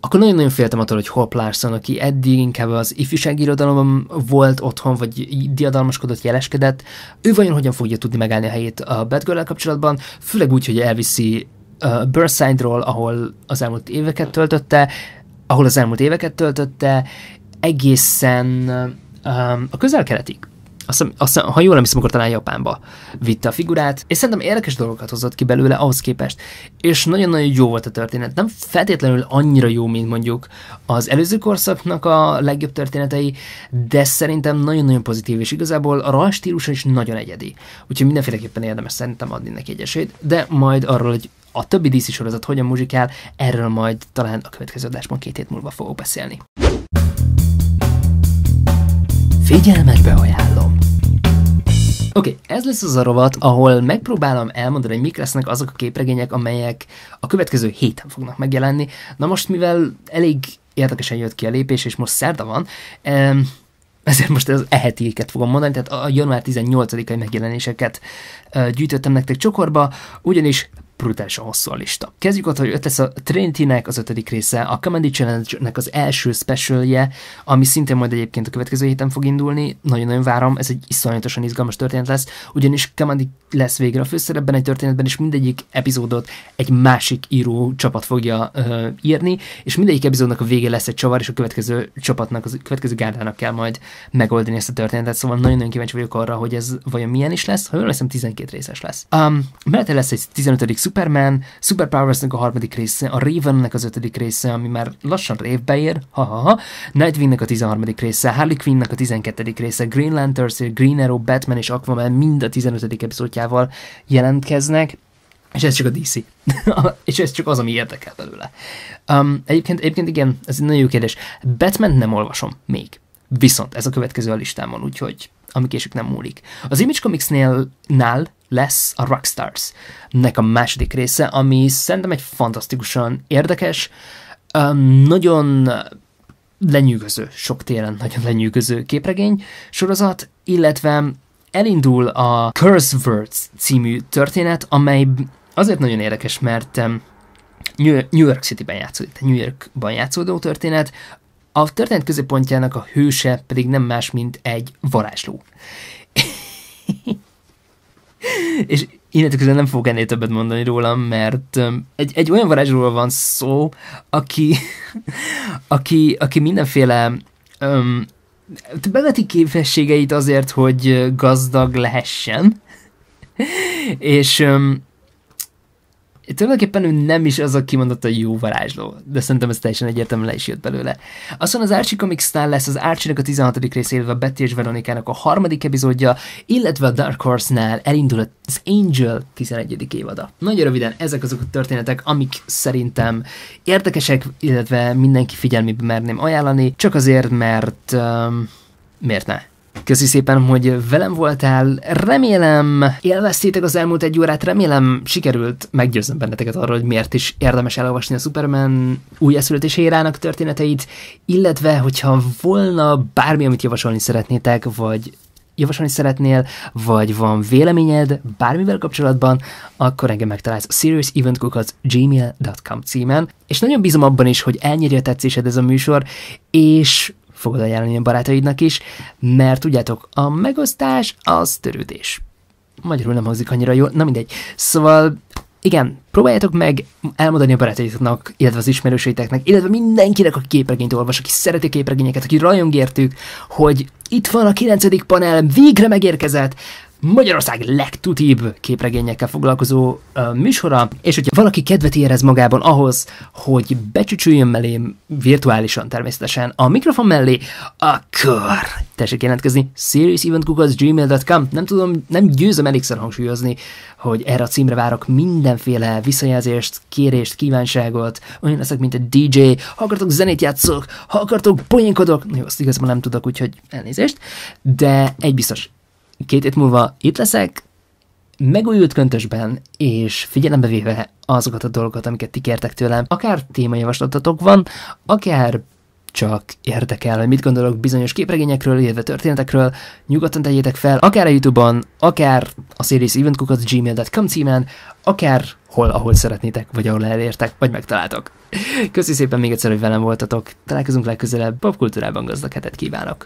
akkor nagyon-nagyon féltem attól, hogy Hope Larson, aki eddig inkább az ifjúsági irodalomban volt otthon, vagy diadalmaskodott, jeleskedett, ő vajon hogyan fogja tudni megállni a helyét a Bad Girl kapcsolatban, főleg úgy, hogy elviszi uh, Burnside-ról, ahol az elmúlt éveket töltötte, ahol az elmúlt éveket töltötte, egészen um, a közel-keletig azt azt, ha jól emlékszem, akkor talán Japánba vitte a figurát, és szerintem érdekes dolgokat hozott ki belőle ahhoz képest, és nagyon-nagyon jó volt a történet. Nem feltétlenül annyira jó, mint mondjuk az előző korszaknak a legjobb történetei, de szerintem nagyon-nagyon pozitív, és igazából a rajz stílusa is nagyon egyedi. Úgyhogy mindenféleképpen érdemes szerintem adni neki egy esélyt, de majd arról, hogy a többi DC sorozat hogyan muzsikál, erről majd talán a következő adásban két hét múlva fogok beszélni. Figyelmetbe ajánlom! Oké, okay, ez lesz az a rovat, ahol megpróbálom elmondani, hogy mik lesznek azok a képregények, amelyek a következő héten fognak megjelenni. Na most, mivel elég érdekesen jött ki a lépés, és most szerda van, ezért most az ehetieket fogom mondani, tehát a január 18-ai megjelenéseket gyűjtöttem nektek csokorba, ugyanis brutálisan hosszú a lista. Kezdjük ott, hogy öt lesz a Trinity-nek az ötödik része, a Comedy Challenge-nek az első specialje, ami szintén majd egyébként a következő héten fog indulni. Nagyon-nagyon várom, ez egy iszonyatosan izgalmas történet lesz, ugyanis Comedy lesz végre a főszerepben egy történetben, és mindegyik epizódot egy másik író csapat fogja ö, írni, és mindegyik epizódnak a vége lesz egy csavar, és a következő csapatnak, a következő gárdának kell majd megoldani ezt a történetet, szóval nagyon-nagyon kíváncsi vagyok arra, hogy ez vajon milyen is lesz, ha jól leszem, 12 részes lesz. Um, mellette lesz egy 15 Superman, superpowers nek a harmadik része, a Ravennek az ötödik része, ami már lassan révbe ér, ha-ha-ha, Nightwingnek a tizenharmadik része, Harley Quinnnek a tizenkettedik része, Green Lanterns, Green Arrow, Batman és Aquaman mind a tizenötödik epizódjával jelentkeznek, és ez csak a DC. és ez csak az, ami érdekel belőle. Um, egyébként, egyébként igen, ez egy nagyon jó kérdés. Batman nem olvasom még. Viszont ez a következő a listámon, úgyhogy később nem múlik. Az Image Comics-nél nál lesz a Rockstars nek a második része, ami szerintem egy fantasztikusan érdekes, nagyon lenyűgöző, sok téren nagyon lenyűgöző képregény sorozat, illetve elindul a Curse Words című történet, amely azért nagyon érdekes, mert New York City-ben játszódik, New Yorkban játszódó történet, a történet középpontjának a hőse pedig nem más, mint egy varázsló. és innentől közben nem fogok ennél többet mondani rólam, mert egy, egy olyan varázslóról van szó, aki, aki, aki mindenféle um, beveti képességeit azért, hogy gazdag lehessen, és tulajdonképpen ő nem is az, a jó varázsló, de szerintem ez teljesen egyértelmű le is jött belőle. Aztán az Archie comics lesz az archie a 16. részével, a Betty és Veronikának a harmadik epizódja, illetve a Dark Horse-nál elindul az Angel 11. évada. Nagyon röviden ezek azok a történetek, amik szerintem érdekesek, illetve mindenki figyelmébe merném ajánlani, csak azért, mert um, miért ne? Köszi szépen, hogy velem voltál. Remélem élveztétek az elmúlt egy órát, remélem sikerült meggyőznöm benneteket arról, hogy miért is érdemes elolvasni a Superman érának történeteit, illetve hogyha volna bármi, amit javasolni szeretnétek, vagy javasolni szeretnél, vagy van véleményed bármivel kapcsolatban, akkor engem megtalálsz a gmail.com címen. És nagyon bízom abban is, hogy elnyeri a tetszésed ez a műsor, és fogod ajánlani a barátaidnak is, mert tudjátok, a megosztás az törődés. Magyarul nem hangzik annyira jól, na mindegy. Szóval igen, próbáljátok meg elmondani a barátaitoknak, illetve az ismerőseiteknek, illetve mindenkinek, aki képregényt olvas, aki szereti képregényeket, aki rajong hogy itt van a 9. panel, végre megérkezett, Magyarország legtutibb képregényekkel foglalkozó uh, műsora, és hogyha valaki kedvet érez magában ahhoz, hogy becsücsüljön mellém virtuálisan természetesen a mikrofon mellé, akkor tessék jelentkezni seriouseventkukac.gmail.com Nem tudom, nem győzöm elégszer hangsúlyozni, hogy erre a címre várok mindenféle visszajelzést, kérést, kívánságot, olyan leszek, mint egy DJ, ha akartok zenét játszok, ha akartok poénkodok, jó, azt igazából nem tudok, úgyhogy elnézést, de egy biztos, két hét múlva itt leszek, megújult köntösben, és figyelembe véve azokat a dolgokat, amiket ti kértek tőlem, akár témajavaslatotok van, akár csak érdekel, hogy mit gondolok bizonyos képregényekről, illetve történetekről, nyugodtan tegyétek fel, akár a Youtube-on, akár a serieseventkukat gmail.com címen, akár hol, ahol szeretnétek, vagy ahol elértek, vagy megtaláltok. Köszi szépen még egyszer, hogy velem voltatok, találkozunk legközelebb, popkultúrában gazdag hetet kívánok!